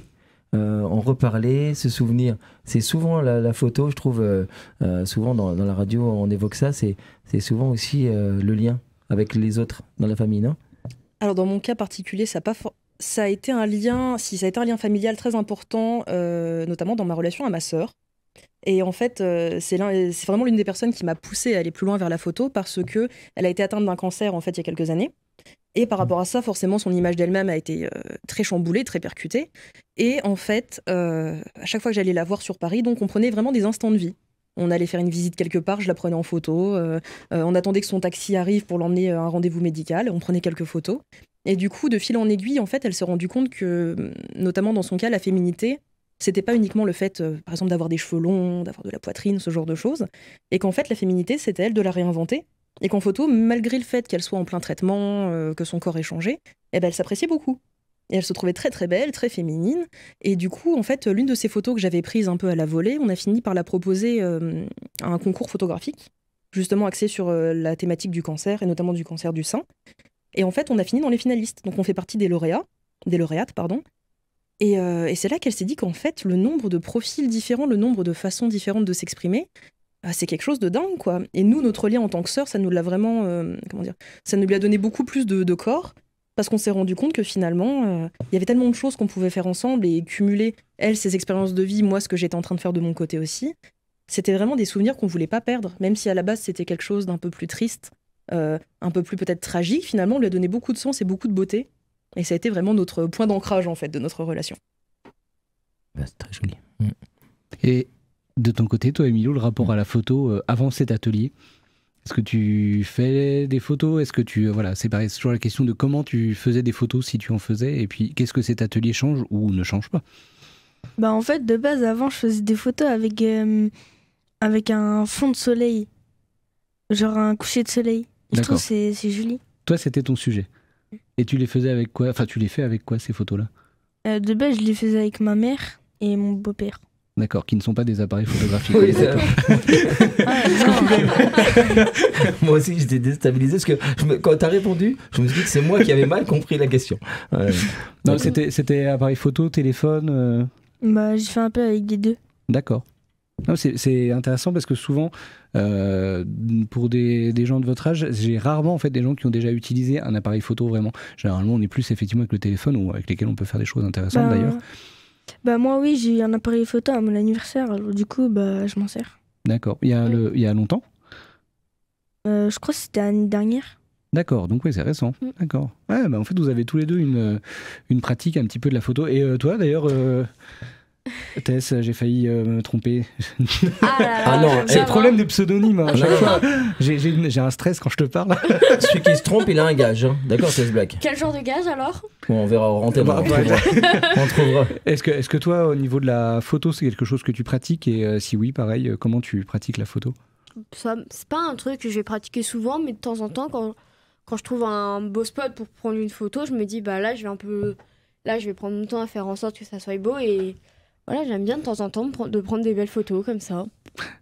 euh, en reparler, se souvenir. C'est souvent la, photo, je trouve, souvent dans, la radio, on évoque ça, c'est souvent aussi le lien avec les autres dans la famille, non alors dans mon cas particulier, ça n'a pas, ça a été un lien, si ça a été un lien familial très important, euh, notamment dans ma relation à ma sœur. Et en fait, euh, c'est vraiment l'une des personnes qui m'a poussée à aller plus loin vers la photo parce que elle a été atteinte d'un cancer en fait il y a quelques années. Et par mmh. rapport à ça, forcément, son image d'elle-même a été euh, très chamboulée, très percutée. Et en fait, à chaque fois que j'allais la voir sur Paris, donc on prenait vraiment des instants de vie. On allait faire une visite quelque part, je la prenais en photo. on attendait que son taxi arrive pour l'emmener à un rendez-vous médical. On prenait quelques photos. Et du coup, de fil en aiguille, en fait, elle s'est rendue compte que, notamment dans son cas, la féminité, c'était pas uniquement le fait, euh, par exemple, d'avoir des cheveux longs, d'avoir de la poitrine, ce genre de choses, et qu'en fait, la féminité, c'était elle de la réinventer, et qu'en photo, malgré le fait qu'elle soit en plein traitement, euh, que son corps ait changé, eh ben, elle s'appréciait beaucoup. Et elle se trouvait très très belle, très féminine. Et du coup, en fait, l'une de ces photos que j'avais prises un peu à la volée, on a fini par la proposer euh, à un concours photographique, justement axé sur la thématique du cancer, et notamment du cancer du sein. Et en fait, on a fini dans les finalistes. Donc on fait partie des lauréats, des lauréates, pardon. Euh, et, c'est là qu'elle s'est dit qu'en fait, le nombre de profils différents, le nombre de façons différentes de s'exprimer, ah, c'est quelque chose de dingue, quoi. Et nous, notre lien en tant que sœurs, ça nous l'a vraiment, euh, comment dire, ça nous lui a donné beaucoup plus de, corps parce qu'on s'est rendu compte que finalement, euh, il y avait tellement de choses qu'on pouvait faire ensemble et cumuler, elle, ses expériences de vie, moi, ce que j'étais en train de faire de mon côté aussi. C'était vraiment des souvenirs qu'on voulait pas perdre, même si à la base c'était quelque chose d'un peu plus triste euh, un peu plus peut-être tragique, finalement, lui a donné beaucoup de sens et beaucoup de beauté. Et ça a été vraiment notre point d'ancrage, en fait, de notre relation. Bah, c'est très joli. Mm. Et de ton côté, toi, Emilio, le rapport à la photo euh, avant cet atelier, est-ce que tu fais des photos Est-ce que tu. Euh, voilà, c'est pareil, toujours la question de comment tu faisais des photos si tu en faisais, et puis qu'est-ce que cet atelier change ou ne change pas Bah, en fait, de base, avant, je faisais des photos avec, avec un fond de soleil, genre un coucher de soleil je trouve c'est joli. Toi, c'était ton sujet. Mm. Et tu les faisais avec quoi Enfin, tu les fais avec quoi ces photos-là euh, De base, je les faisais avec ma mère et mon beau-père. D'accord, qui ne sont pas des appareils photographiques. moi aussi, j'étais déstabilisé parce que quand tu as répondu, je me suis dit que c'est moi qui avais mal compris la question. (laughs) Non, c'était appareil photo, téléphone euh bah, j'ai fait un peu avec des deux. D'accord. C'est intéressant parce que souvent, euh, pour des, gens de votre âge, j'ai rarement en fait des gens qui ont déjà utilisé un appareil photo vraiment. Généralement, on est plus effectivement avec le téléphone ou avec lesquels on peut faire des choses intéressantes bah, d'ailleurs. Bah moi oui, j'ai un appareil photo à mon anniversaire, alors du coup bah je m'en sers. D'accord. Il, il y a longtemps euh, Je crois que c'était l'année dernière. D'accord, donc oui, c'est récent. Mm. D'accord. Ouais, bah, en fait, vous avez tous les deux une, euh, une pratique un petit peu de la photo. Et toi, d'ailleurs, (laughs) Tess, j'ai failli euh, me tromper. Ah, (laughs) ah non, c'est le problème des pseudonymes. j'ai un stress quand je te parle. (laughs) Celui qui se trompe, il a un gage. Hein. D'accord, Tess Black. Quel genre de gage alors On verra bah, on trouvera. Est-ce que, est que toi, au niveau de la photo, c'est quelque chose que tu pratiques Et euh, si oui, pareil, euh, comment tu pratiques la photo C'est pas un truc que je vais pratiquer souvent, mais de temps en temps, quand, je trouve un beau spot pour prendre une photo, je me dis, bah là, je vais un peu. Là, je vais prendre mon temps à faire en sorte que ça soit beau et voilà, j'aime bien de temps en temps de prendre des belles photos comme ça.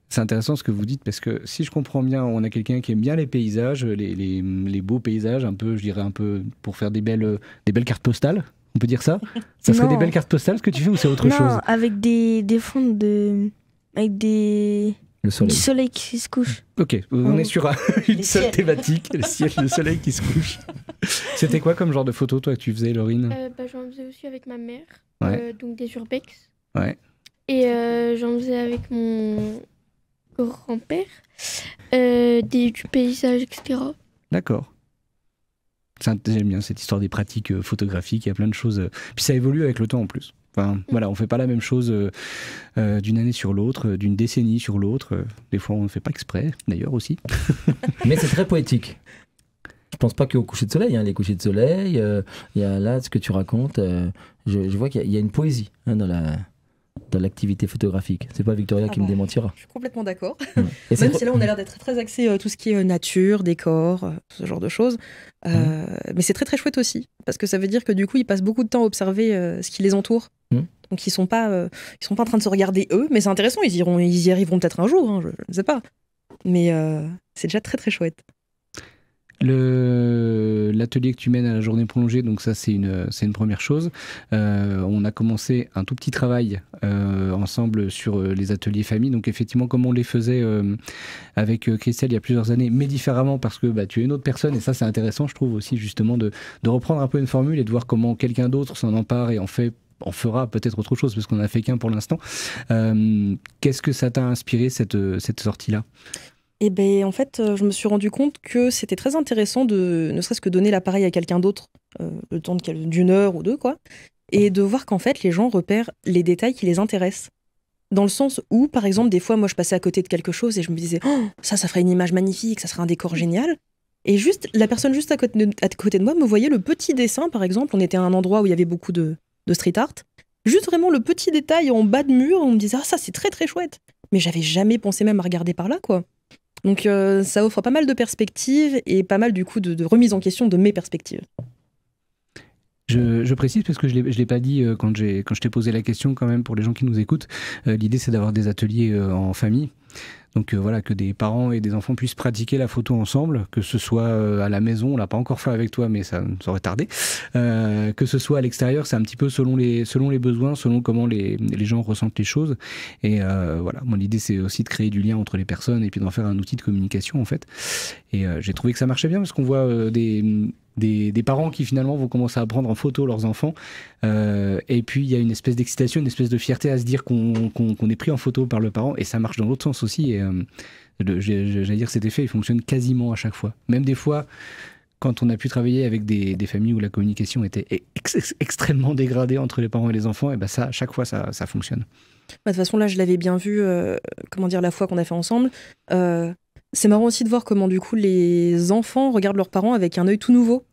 C'est intéressant ce que vous dites parce que si je comprends bien, on a quelqu'un qui aime bien les paysages, les, les, les, beaux paysages, un peu, je dirais un peu pour faire des belles, des belles cartes postales. On peut dire ça Ça serait des belles cartes postales ce que tu fais ou c'est autre chose Non, avec des, des fonds de. avec des. Le soleil. soleil qui se couche. Ok, on oh. est sur (laughs) une seule thématique, le ciel, le soleil qui se couche. C'était quoi comme genre de photo toi que tu faisais, Laurine euh, bah, J'en faisais aussi avec ma mère, euh, donc des urbex. Ouais. Et euh, j'en faisais avec mon grand-père euh, des, du paysage, etc. D'accord. J'aime bien cette histoire des pratiques euh, photographiques, il y a plein de choses. Puis ça évolue avec le temps en plus. Enfin, ne mm. voilà, on fait pas la même chose d'une année sur l'autre, d'une décennie sur l'autre. Des fois, on ne fait pas exprès, d'ailleurs aussi. (laughs) Mais c'est très poétique. Je pense pas qu'au coucher de soleil, hein, les couchers de soleil, il y a là ce que tu racontes. je, vois qu'il y, a une poésie hein, dans la de l'activité photographique. C'est pas Victoria ah qui me bah, démentira. Je suis complètement d'accord. (laughs) Même si là, on a l'air d'être très axé à euh, tout ce qui est euh, nature, décor, euh, ce genre de choses. Mm. Mais c'est très très chouette aussi, parce que ça veut dire que du coup, ils passent beaucoup de temps à observer ce qui les entoure. Mm. Donc ils sont pas, ils sont pas en train de se regarder eux, mais c'est intéressant. Ils iront, ils y arriveront peut-être un jour. Hein, je, je, ne sais pas. Mais c'est déjà très très chouette. L'atelier que tu mènes à la journée prolongée, donc ça c'est une, une première chose. Euh, on a commencé un tout petit travail euh, ensemble sur euh, les ateliers famille. Donc effectivement, comme on les faisait euh, avec Christelle il y a plusieurs années, mais différemment parce que bah, tu es une autre personne et ça c'est intéressant, je trouve aussi justement de, reprendre un peu une formule et de voir comment quelqu'un d'autre s'en empare et en fait on fera peut-être autre chose parce qu'on n'a fait qu'un pour l'instant. Euh, Qu'est-ce que ça t'a inspiré cette sortie-là et ben, en fait, euh, je me suis rendu compte que c'était très intéressant de ne serait-ce que donner l'appareil à quelqu'un d'autre, euh, le temps d'une heure ou deux, quoi, et de voir qu'en fait, les gens repèrent les détails qui les intéressent. Dans le sens où, par exemple, des fois, moi, je passais à côté de quelque chose et je me disais, oh, ça, ça ferait une image magnifique, ça serait un décor génial. Et juste, la personne juste à côté, de, moi me voyait le petit dessin, par exemple. On était à un endroit où il y avait beaucoup de, de street art. Juste vraiment le petit détail en bas de mur, on me disait, ah, ça, c'est très, très chouette. Mais j'avais jamais pensé même à regarder par là, quoi. Donc euh, ça offre pas mal de perspectives et pas mal du coup de, remise en question de mes perspectives. Je, précise parce que je ne l'ai pas dit euh, quand, quand je t'ai posé la question quand même pour les gens qui nous écoutent. Euh, l'idée c'est d'avoir des ateliers en famille donc euh, voilà, que des parents et des enfants puissent pratiquer la photo ensemble, que ce soit euh, à la maison, on l'a pas encore fait avec toi, mais ça, ça aurait tardé, euh, que ce soit à l'extérieur, c'est un petit peu selon les, selon les besoins, selon comment les, les gens ressentent les choses. Et voilà, mon idée c'est aussi de créer du lien entre les personnes et puis d'en faire un outil de communication en fait. Et j'ai trouvé que ça marchait bien parce qu'on voit des des, parents qui finalement vont commencer à prendre en photo leurs enfants. Euh, et puis il y a une espèce d'excitation, une espèce de fierté à se dire qu'on est pris en photo par le parent. Et ça marche dans l'autre sens aussi. Et euh, j'allais dire cet effet, il fonctionne quasiment à chaque fois. Même des fois, quand on a pu travailler avec des, familles où la communication était e-, extrêmement dégradée entre les parents et les enfants, et ben ça, à chaque fois, ça, fonctionne. Bah, de toute façon, là, je l'avais bien vu, euh, comment dire, la fois qu'on a fait ensemble. C'est marrant aussi de voir comment du coup les enfants regardent leurs parents avec un œil tout nouveau.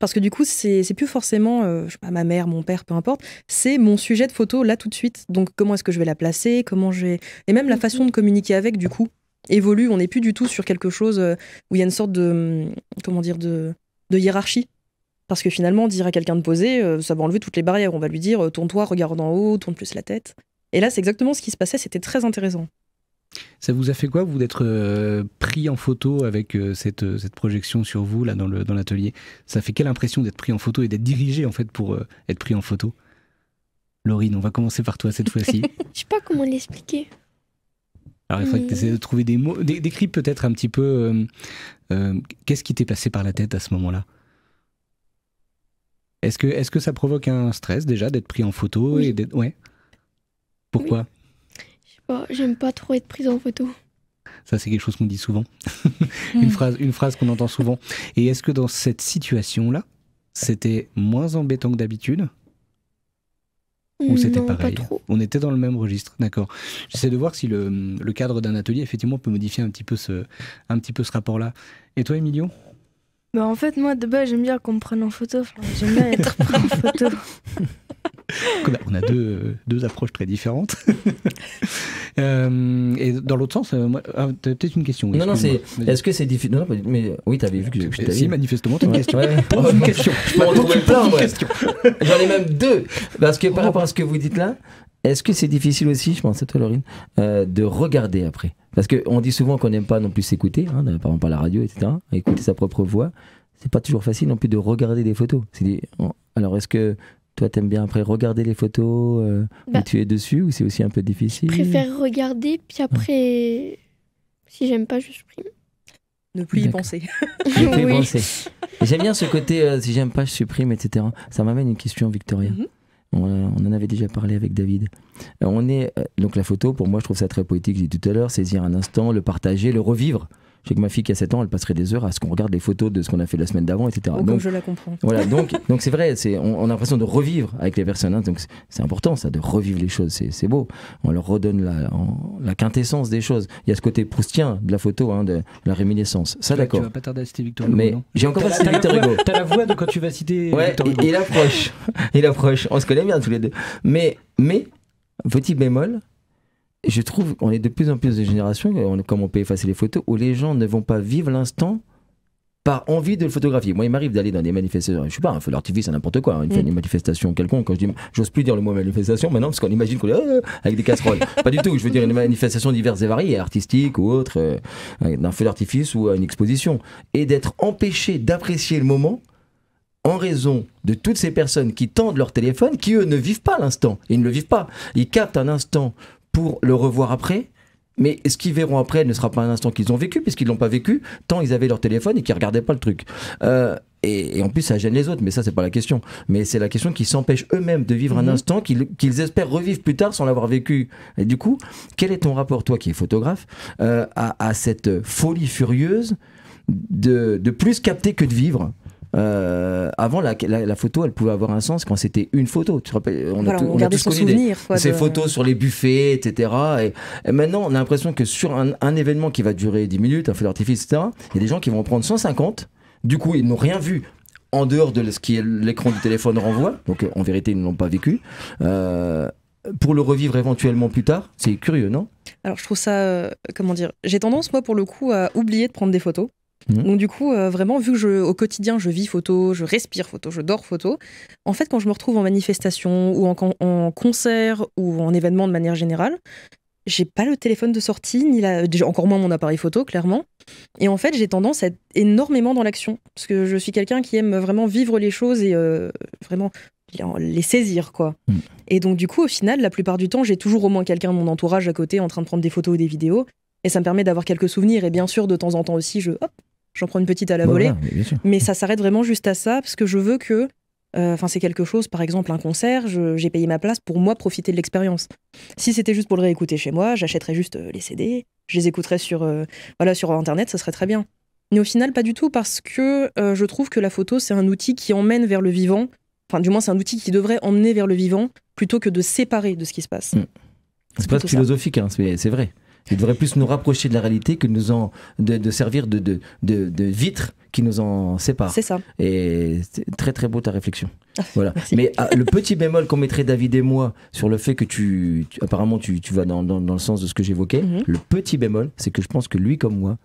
Parce que du coup, c'est plus forcément euh, ma mère, mon père, peu importe, c'est mon sujet de photo là tout de suite. Donc comment est-ce que je vais la placer, comment j'ai Et même la mhm. façon de communiquer avec du coup évolue, on n'est plus du tout sur quelque chose euh, où il y a une sorte de, hum, comment dire, de, de hiérarchie. Parce que finalement, dire à quelqu'un de poser, euh, ça va enlever toutes les barrières. On va lui dire, tourne-toi, regarde en haut, tourne plus la tête. Et là, c'est exactement ce qui se passait, c'était très intéressant. Ça vous a fait quoi, vous, d'être euh, pris en photo avec euh, euh, cette, projection sur vous, là, dans l'atelier Ça fait quelle impression d'être pris en photo et d'être dirigé, en fait, pour être pris en photo Laurine, on va commencer par toi cette fois-ci. (laughs) Je sais pas comment l'expliquer. Alors, il faudrait que tu de hmm. trouver des mots. Décris peut-être un petit peu qu'est-ce qui t'est passé par la tête à ce moment-là Est-ce que, est que ça provoque un stress déjà d'être pris en photo oui. et Ouais. Pourquoi j'aime pas trop être prise en photo. Ça, c'est quelque chose qu'on dit souvent. (laughs) une hmm. phrase, une phrase qu'on entend souvent. Et est-ce que dans cette situation-là, c'était moins embêtant que d'habitude ou c'était pareil On était dans le même registre, d'accord. J'essaie de voir si le, cadre d'un atelier, effectivement, peut modifier un petit peu ce, un petit peu ce rapport-là. Et toi, Emilio bah En fait, moi, de base, j'aime bien qu'on me prenne en photo. J'aime bien être pris en photo. (laughs) (laughs) on a deux, euh, deux approches très différentes. (laughs) Euh, et dans l'autre sens, euh, ah, peut-être une question. Non, non, c'est. Est-ce que c'est difficile Non, mais oui, tu avais vu que (laughs) je Si, manifestement, tu as une question. J'en ai même deux. Parce que par rapport à ce que vous dites là, est-ce que c'est difficile aussi, je pense à toi, Laurine, de regarder après Parce qu'on dit souvent qu'on n'aime pas non plus s'écouter, par exemple à la radio, etc., écouter sa propre voix. C'est pas toujours facile non plus de regarder des photos. Alors, est-ce que toi, t'aimes bien après regarder les photos euh, bah, où tu es dessus ou c'est aussi un peu difficile Je préfère regarder, puis après, si j'aime pas, je supprime. Ne plus y penser. (laughs) ne plus y penser. J'aime bien ce côté, euh, si j'aime pas, je supprime, etc. Ça m'amène une question, Victoria. Mhm. Euh, on, en avait déjà parlé avec David. on est donc la photo, pour moi, je trouve ça très poétique. J'ai dit tout à l'heure, saisir un instant, le partager, le revivre. Je sais que ma fille qui a 7 ans, elle passerait des heures à ce qu'on regarde les photos de ce qu'on a fait la semaine d'avant, etc. Oh, donc, je la comprends. Voilà, (laughs) donc donc c'est vrai, c'est on, a l'impression de revivre avec les personnes. Hein, donc c'est important ça, de revivre les choses, c'est beau. On leur redonne la, la quintessence des choses. Il y a ce côté proustien de la photo, hein, de, la réminiscence. Ça d'accord. Tu vas pas tarder à citer Victor Hugo. Mais j'ai encore pas cité Victor Hugo. T'as la voix de quand tu vas citer euh, Victor Hugo. Il approche, il approche. On se connaît bien tous les deux. Mais mais petit bémol, je trouve qu'on est de plus en plus de générations, euh, comme on peut effacer les photos, où les gens ne vont pas vivre l'instant par envie de le photographier. Moi, il m'arrive d'aller dans des manifestations. Je ne suis pas un feu d'artifice, n'importe quoi. Hein, mm. Une, manifestation quelconque. je dis, j'ose plus dire le mot manifestation maintenant parce qu'on imagine qu'on est euh, avec des casseroles. (laughs) pas du tout. Je veux dire une manifestation diverse et variée, artistique ou autre, euh, d'un feu d'artifice ou à une exposition, et d'être empêché d'apprécier le moment en raison de toutes ces personnes qui tendent leur téléphone, qui eux ne vivent pas l'instant. Ils ne le vivent pas. Ils captent un instant pour le revoir après. Mais ce qu'ils verront après ne sera pas un instant qu'ils ont vécu, puisqu'ils ne l'ont pas vécu, tant ils avaient leur téléphone et qu'ils ne regardaient pas le truc. Euh, et, en plus, ça gêne les autres, mais ça, n'est pas la question. Mais c'est la question qui s'empêche eux-mêmes de vivre un mhm. instant qu'ils espèrent revivre plus tard sans l'avoir vécu. Et du coup, quel est ton rapport, toi qui es photographe, euh, à, cette folie furieuse de, de plus capter que de vivre euh, avant, la, la, photo, elle pouvait avoir un sens quand c'était une photo. Tu rappelles On a, des, ces photos sur les buffets, etc. Et, maintenant, on a l'impression que sur un, événement qui va durer 10 minutes, un feu d'artifice, etc., il y a des gens qui vont en prendre 150. Du coup, ils n'ont rien vu en dehors de ce qui l'écran du téléphone renvoie. Donc, euh, en vérité, ils ne l'ont pas vécu. Euh, pour le revivre éventuellement plus tard, c'est curieux, non Alors, je trouve ça, comment dire, j'ai tendance, moi, pour le coup, à oublier de prendre des photos. Mmh. Donc du coup, euh, vraiment, vu que au quotidien, je vis photo, je respire photo, je dors photo, en fait, quand je me retrouve en manifestation ou en, concert ou en événement de manière générale, j'ai pas le téléphone de sortie, ni encore moins mon appareil photo, clairement. Et en fait, j'ai tendance à être énormément dans l'action, parce que je suis quelqu'un qui aime vraiment vivre les choses et euh, vraiment les saisir, quoi. Mmh. Et donc, du coup, au final, la plupart du temps, j'ai toujours au moins quelqu'un de mon entourage à côté en train de prendre des photos ou des vidéos. Et ça me permet d'avoir quelques souvenirs. Et bien sûr, de temps en temps aussi, je, j'en prends une petite à la volée. mais, ça s'arrête vraiment juste à ça, parce que je veux que. Euh, enfin, c'est quelque chose, par exemple, un concert, j'ai payé ma place pour moi profiter de l'expérience. Si c'était juste pour le réécouter chez moi, j'achèterais juste euh, les CD, je les écouterais sur, euh, voilà, sur Internet, ça serait très bien. Mais au final, pas du tout, parce que je trouve que la photo, c'est un outil qui emmène vers le vivant, enfin, du moins, c'est un outil qui devrait emmener vers le vivant plutôt que de séparer de ce qui se passe. Hmm. C'est pas philosophique, hein, c'est vrai. Il devrait plus nous rapprocher de la réalité que nous en, de, servir de, de, de, vitre qui nous en sépare. C'est ça. Et très très beau ta réflexion. Ah, voilà. Mais ah, le petit bémol qu'on mettrait David et moi sur le fait que tu, apparemment tu, vas dans, le sens de ce que j'évoquais, mhm. le petit bémol, c'est que je pense que lui comme moi,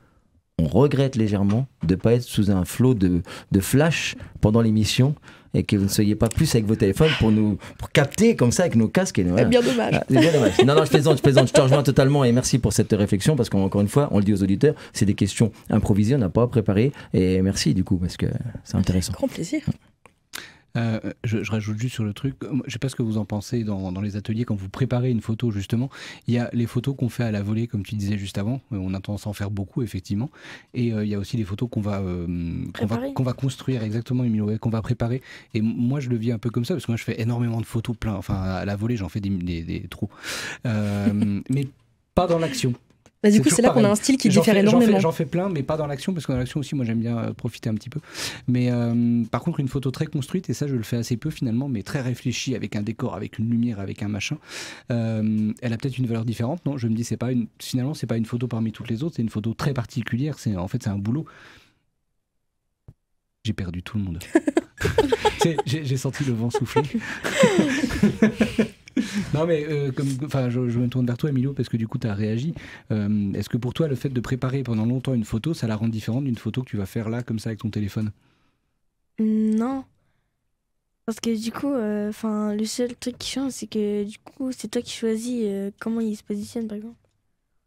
on regrette légèrement de ne pas être sous un flot de, de flash pendant l'émission et que vous ne soyez pas plus avec vos téléphones pour nous pour capter comme ça avec nos casques. Et nos, bien ah, dommage. bien dommage. Non, non, je plaisante, je plaisante, je te rejoins totalement et merci pour cette réflexion parce qu'encore une fois, on le dit aux auditeurs, c'est des questions improvisées, on n'a pas préparé et merci du coup parce que c'est intéressant. Grand plaisir. Euh, je, rajoute juste sur le truc, euh, je sais pas ce que vous en pensez dans, les ateliers quand vous préparez une photo justement. Il y a les photos qu'on fait à la volée, comme tu disais juste avant. Euh, on a tendance à en faire beaucoup effectivement. Et il y a aussi les photos qu'on va, qu'on va, construire exactement, qu'on va préparer. Et moi je le vis un peu comme ça parce que moi je fais énormément de photos plein, enfin à la volée j'en fais des trous, (laughs) mais pas dans l'action. Bah, du coup, c'est là qu'on a un style qui diffère énormément. J'en fais, plein, mais pas dans l'action, parce que dans l'action aussi, moi j'aime bien euh, profiter un petit peu. Mais euh, par contre, une photo très construite, et ça je le fais assez peu finalement, mais très réfléchie, avec un décor, avec une lumière, avec un machin, euh, elle a peut-être une valeur différente. Non, je me dis, c'est pas une, finalement, c'est pas une photo parmi toutes les autres, c'est une photo très particulière. C'est, en fait, c'est un boulot. J'ai perdu tout le monde. (laughs) j'ai senti le vent souffler. (laughs) Non, mais euh, comme, je, je, me tourne vers toi, Emilio, parce que du coup, tu as réagi. Euh, est-ce que pour toi, le fait de préparer pendant longtemps une photo, ça la rend différente d'une photo que tu vas faire là, comme ça, avec ton téléphone Non. Parce que du coup, euh, enfin le seul truc qui change, c'est que du coup, c'est toi qui choisis comment il se positionne, par exemple.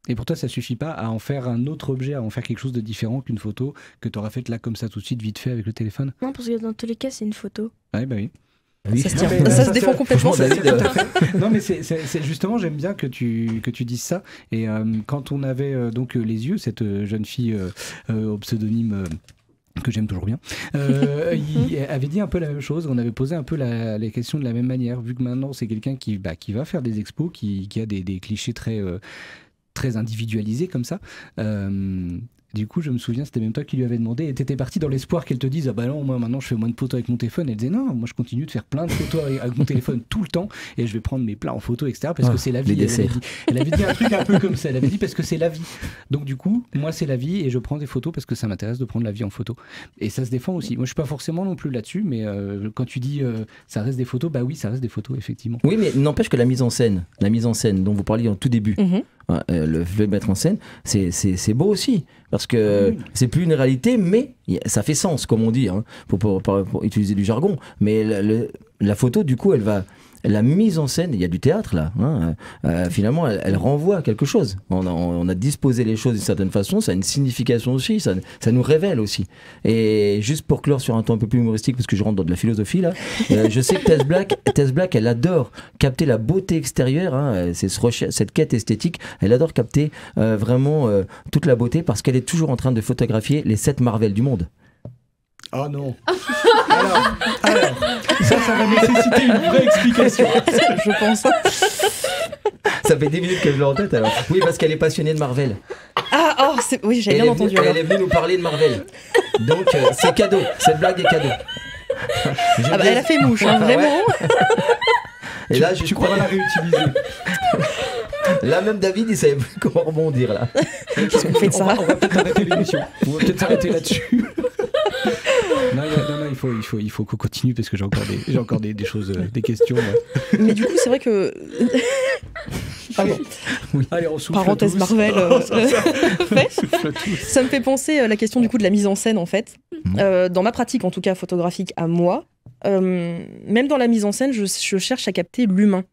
Et pour toi, ça suffit pas à en faire un autre objet, à en faire quelque chose de différent qu'une photo que tu auras faite là comme ça tout de suite, vite fait avec le téléphone Non, parce que dans tous les cas, c'est une photo. oui, bah oui. Ça, se ah Non, ben, défend complètement. Euh, non, mais c'est justement, j'aime bien que tu, que tu dises ça. Et euh, quand on avait euh, donc les yeux, cette jeune fille au pseudonyme que j'aime toujours bien, (laughs) avait dit un peu la même chose, on avait posé un peu la, les questions de la même manière, vu que maintenant c'est quelqu'un qui, bah, qui va faire des expos, qui, a des, clichés très, très individualisés comme ça. Du coup, je me souviens, c'était même toi qui lui avais demandé. Et t'étais parti dans l'espoir qu'elle te dise Ah bah non, moi maintenant je fais moins de photos avec mon téléphone. Elle disait Non, moi je continue de faire plein de photos avec mon téléphone (laughs) tout le temps et je vais prendre mes plats en photo, etc. Parce que ah, c'est la vie. Elle avait, dit, un truc un peu comme ça. Elle avait dit Parce que c'est la vie. Donc du coup, moi c'est la vie et je prends des photos parce que ça m'intéresse de prendre la vie en photo. Et ça se défend aussi. Moi je suis pas forcément non plus là-dessus, mais euh, quand tu dis euh, Ça reste des photos, bah oui, ça reste des photos, effectivement. Oui, mais n'empêche que la mise en scène, la mise en scène dont vous parliez en tout début, mm-hmm. Euh, le, veut mettre en scène, c'est beau aussi. Parce que ah c'est plus une réalité, mais ça fait sens, comme on dit, hein, pour, pour, utiliser du jargon. Mais la photo, du coup, elle va, la mise en scène, il y a du théâtre là, hein, euh, euh, finalement, elle, renvoie à quelque chose. On a, on a disposé les choses d'une certaine façon, ça a une signification aussi, ça, ça, nous révèle aussi. Et juste pour clore sur un ton un peu plus humoristique, parce que je rentre dans de la philosophie là, euh, je sais que Tess Black, Tess Black, elle adore capter la beauté extérieure, hein, cette, cette quête esthétique, elle adore capter vraiment toute la beauté parce qu'elle est toujours en train de photographier les sept Marvel du monde. Ah non. (laughs) Ça, ça va nécessiter une vraie explication, je pense. Ça fait 10 minutes que je l'ai en tête alors. Oui, parce qu'elle est passionnée de Marvel. Ah, oh, oui, j'ai bien entendu. Elle est venue nous parler de Marvel. Donc, euh, c'est cadeau. Cette blague est cadeau. Ah bah, elle a fait mouche, hein, vraiment. Et là, je tu crois la réutiliser. Là, même David, il savait plus comment rebondir là. Qu'est-ce qu'on fait de ça On va peut-être arrêter l'émission. On va peut-être s'arrêter là-dessus. (laughs) Non, il il faut, qu'on continue parce que j'ai encore des, choses, euh, des questions. Mais du coup, c'est vrai que. (laughs) Pardon. (laughs) Parenthèse Marvel. Euh, (laughs) ça, me fait penser à euh, la question du coup de la mise en scène en fait. dans ma pratique en tout cas photographique à moi, même dans la mise en scène, je, cherche à capter l'humain.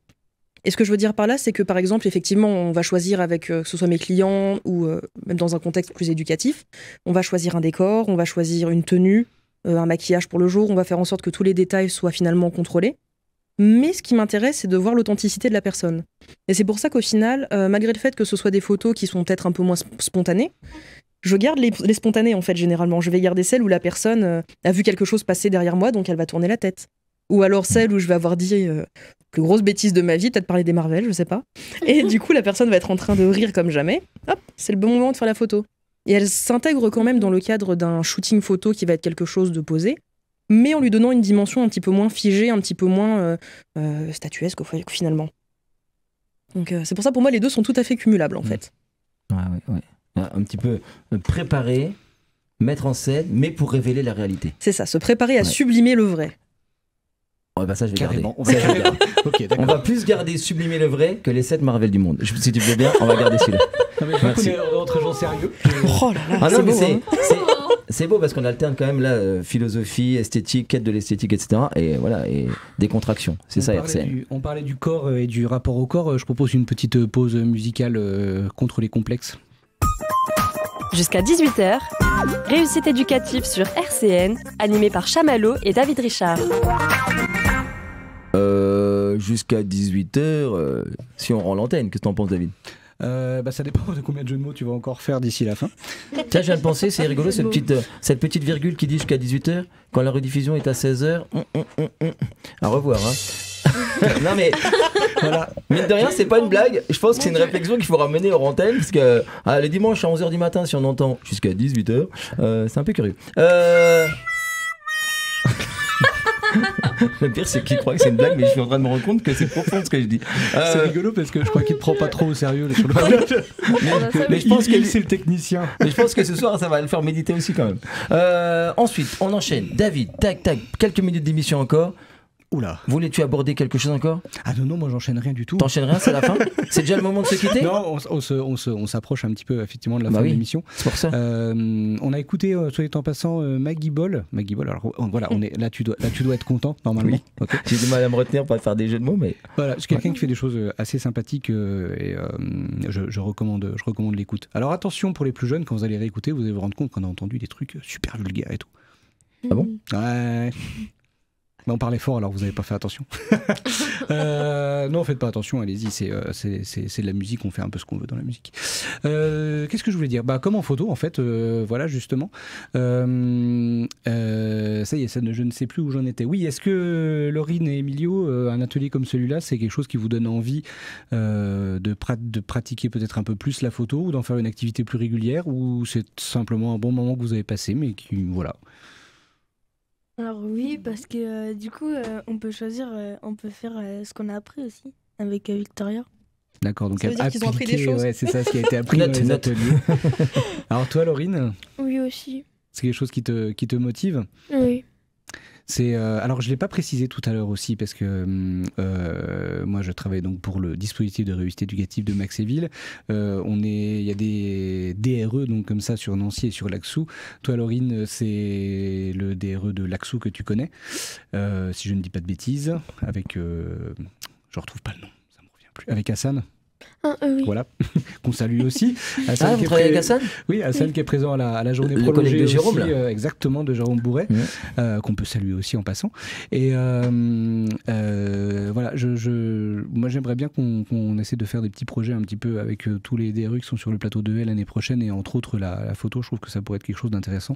Et ce que je veux dire par là, c'est que par exemple, effectivement, on va choisir avec, que ce soit mes clients ou même dans un contexte plus éducatif, on va choisir un décor, on va choisir une tenue, euh, un maquillage pour le jour, on va faire en sorte que tous les détails soient finalement contrôlés. Mais ce qui m'intéresse, c'est de voir l'authenticité de la personne. Et c'est pour ça qu'au final, euh, malgré le fait que ce soit des photos qui sont peut-être un peu moins spontanées, je garde les, spontanées en fait généralement. Je vais garder celles où la personne euh, a vu quelque chose passer derrière moi, donc elle va tourner la tête. Ou alors celles où je vais avoir dit la plus grosse bêtise de ma vie, peut-être parler des Marvel, je sais pas. Et du coup, la personne va être en train de rire comme jamais. Hop, c'est le bon moment de faire la photo. Et elle s'intègre quand même dans le cadre d'un shooting photo qui va être quelque chose de posé, mais en lui donnant une dimension un petit peu moins figée, un petit peu moins euh, euh, statuesque finalement. Donc euh, c'est pour ça pour moi les deux sont tout à fait cumulables en mmh. fait. Ah, un petit peu préparer, mettre en scène, mais pour révéler la réalité. C'est ça, se préparer à sublimer le vrai. On va, plus garder Sublimer le vrai que les 7 Marvel du monde. si tu veux bien, on va garder celui-là. Non, mais gens sérieux. Oh ah c'est beau. Hein. C'est, beau parce qu'on alterne quand même la euh, philosophie, esthétique, quête de l'esthétique, etc. Et voilà, et des contractions. C'est ça RCN. on parlait du corps euh, et du rapport au corps. Euh, je propose une petite pause musicale contre les complexes. Jusqu'à 18h, réussite éducative sur RCN, animée par Chamallow et David Richard. Euh, jusqu'à 18h, euh, si on rend l'antenne. Qu'est-ce que t'en penses, David euh, bah ça dépend de combien de jeux de mots tu vas encore faire d'ici la fin. Tiens, je viens de penser, c'est rigolo cette petite, virgule qui dit jusqu'à 18h, quand la rediffusion est à 16h. à revoir. Hein. (laughs) non mais, voilà. mine de rien, c'est pas une blague. Je pense que c'est une réflexion qu'il faut ramener aux antennes, parce que ah, le dimanche à 11h du matin, si on entend jusqu'à 18h, c'est un peu curieux. (laughs) Le pire, c'est qu'il croit que c'est une blague, mais je suis en train de me rendre compte que c'est profond ce que je dis. Euh, c'est rigolo parce que je crois qu'il ne prend pas trop au sérieux les (laughs) choses. mais, ah, bah, je pense que c'est le technicien. Mais je pense que ce soir, ça va le faire méditer aussi quand même. Euh, ensuite, on enchaîne. David, tac, tac, quelques minutes d'émission encore. Oula. Voulais-tu aborder quelque chose encore Ah non, non, moi j'enchaîne rien du tout. T'enchaînes rien, c'est la fin (laughs) C'est déjà le moment de se quitter Non, on, s'approche un petit peu effectivement de la bah fin de l'émission. C'est pour ça. Euh, on a écouté, euh, soit en passant, euh, Maggie Ball. Maggie Ball, alors voilà, on est, là, tu dois, là tu dois être content normalement. Oui. Okay. J'ai du mal à me retenir pour faire des jeux de mots, mais. Voilà, c'est quelqu'un qui fait des choses euh, assez sympathiques et je, recommande, je recommande l'écoute. Alors attention pour les plus jeunes, quand vous allez réécouter, vous allez vous rendre compte qu'on a entendu des trucs super vulgaires et tout. Ah bon Ouais on parlait fort, alors vous n'avez pas fait attention. (laughs) Euh, non, faites pas attention, allez-y, euh, c'est de la musique, on fait un peu ce qu'on veut dans la musique. Euh, qu'est-ce que je voulais dire bah, Comme en photo, en fait, voilà, justement. ça y est, ça je ne sais plus où j'en étais. Oui, est-ce que Laurine et Emilio, un atelier comme celui-là, c'est quelque chose qui vous donne envie de, de pratiquer peut-être un peu plus la photo ou d'en faire une activité plus régulière ou c'est simplement un bon moment que vous avez passé mais qui, voilà. Alors oui, mhm. parce que euh, du coup, euh, on peut choisir, euh, on peut faire ce qu'on a appris aussi avec Victoria. D'accord, donc c'est ça ce qui a été (laughs) appris dans (laughs) Alors toi, Laurine, Oui aussi. c'est quelque chose qui te, qui te motive. Oui. Euh, alors je l'ai pas précisé tout à l'heure aussi parce que euh, euh, moi je travaille donc pour le dispositif de réussite éducative de Maxéville. on est il y a des DRE donc comme ça sur Nancy et sur l'Axou. Toi Laurine c'est le DRE de l'Axou que tu connais si je ne dis pas de bêtises avec je retrouve pas le nom ça me revient plus avec Hassan. Ah, euh, voilà, (laughs) qu'on salue aussi. Ah, vous travaillez avec Hassan Oui, Hassan qui est présent à la, journée prolongée de Jérôme, euh, exactement, de Jérôme Bourret, euh, qu'on peut saluer aussi en passant. Et voilà, je, moi j'aimerais bien qu'on essaie de faire des petits projets un petit peu avec tous les DRU qui sont sur le plateau de l'année prochaine et entre autres la, la, photo, je trouve que ça pourrait être quelque chose d'intéressant.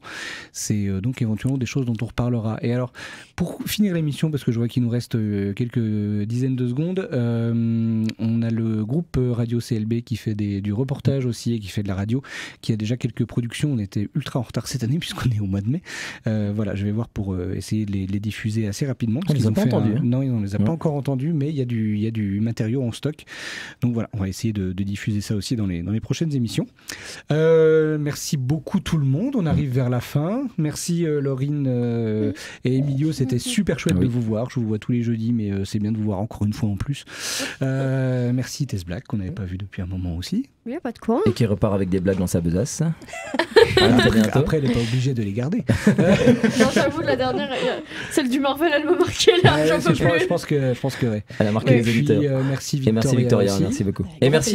C'est donc éventuellement des choses dont on reparlera. Et alors, pour finir l'émission, parce que je vois qu'il nous reste quelques dizaines de secondes, on a le groupe Radio CLB qui fait du reportage aussi et qui fait de la radio, qui a déjà quelques productions. On était ultra en retard cette année (laughs) puisqu'on est au mois de mai. Euh, voilà, je vais voir pour euh, essayer de les, diffuser assez rapidement. on pas entendus. Hein. Non, on les a pas encore entendu, mais il y, a du, du matériau en stock. Donc voilà, on va essayer de, diffuser ça aussi dans les, dans les prochaines émissions. Euh, merci beaucoup tout le monde. On arrive vers la fin. Merci Laurine et Emilio. C'était super chouette de vous voir. Je vous vois tous les jeudis, mais c'est bien de vous voir encore une fois en plus. merci Tess Black. On a n'avait pas vu depuis un moment aussi. Il pas de quoi. Et qui repart avec des blagues dans sa besace. (laughs) Ah, après, elle n'est pas obligée de les garder. (laughs) non, j'avoue, la dernière, celle du Marvel, elle m'a marqué là. Je pense que, je pense que Elle a marqué les auditeurs. Euh, merci Victoria. Et merci Victoria, merci beaucoup. Et ah merci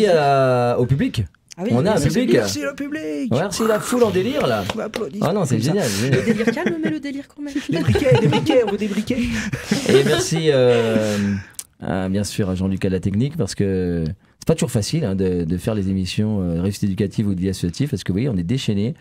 au public. on a un public. Merci le public. merci la foule en délire là. On ah non, c'est génial, Le délire calme, mais le délire quand même. Des (laughs) briquets, des briquets, on des briquets. Et merci euh, bien sûr à Jean-Luc à la technique parce que pas toujours facile hein, de, faire les émissions euh, réussite éducative ou de vie associative parce que vous voyez, on est déchaîné.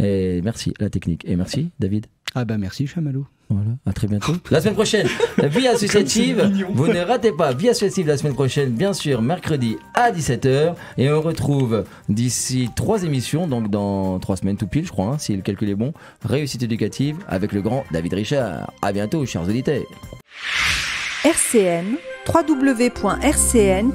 Et merci la technique. Et merci David. Ah bah merci Chamallow. Voilà, à très bientôt. (laughs) la semaine prochaine, vie associative, vous ne ratez pas. Vie associative la semaine prochaine, bien sûr, mercredi à 17h. Et on retrouve d'ici trois émissions, donc dans trois semaines tout pile, je crois, hein, si le calcul est bon. Réussite éducative avec le grand David Richard. À bientôt, chers auditeurs. RCN www.rcn-radio.org.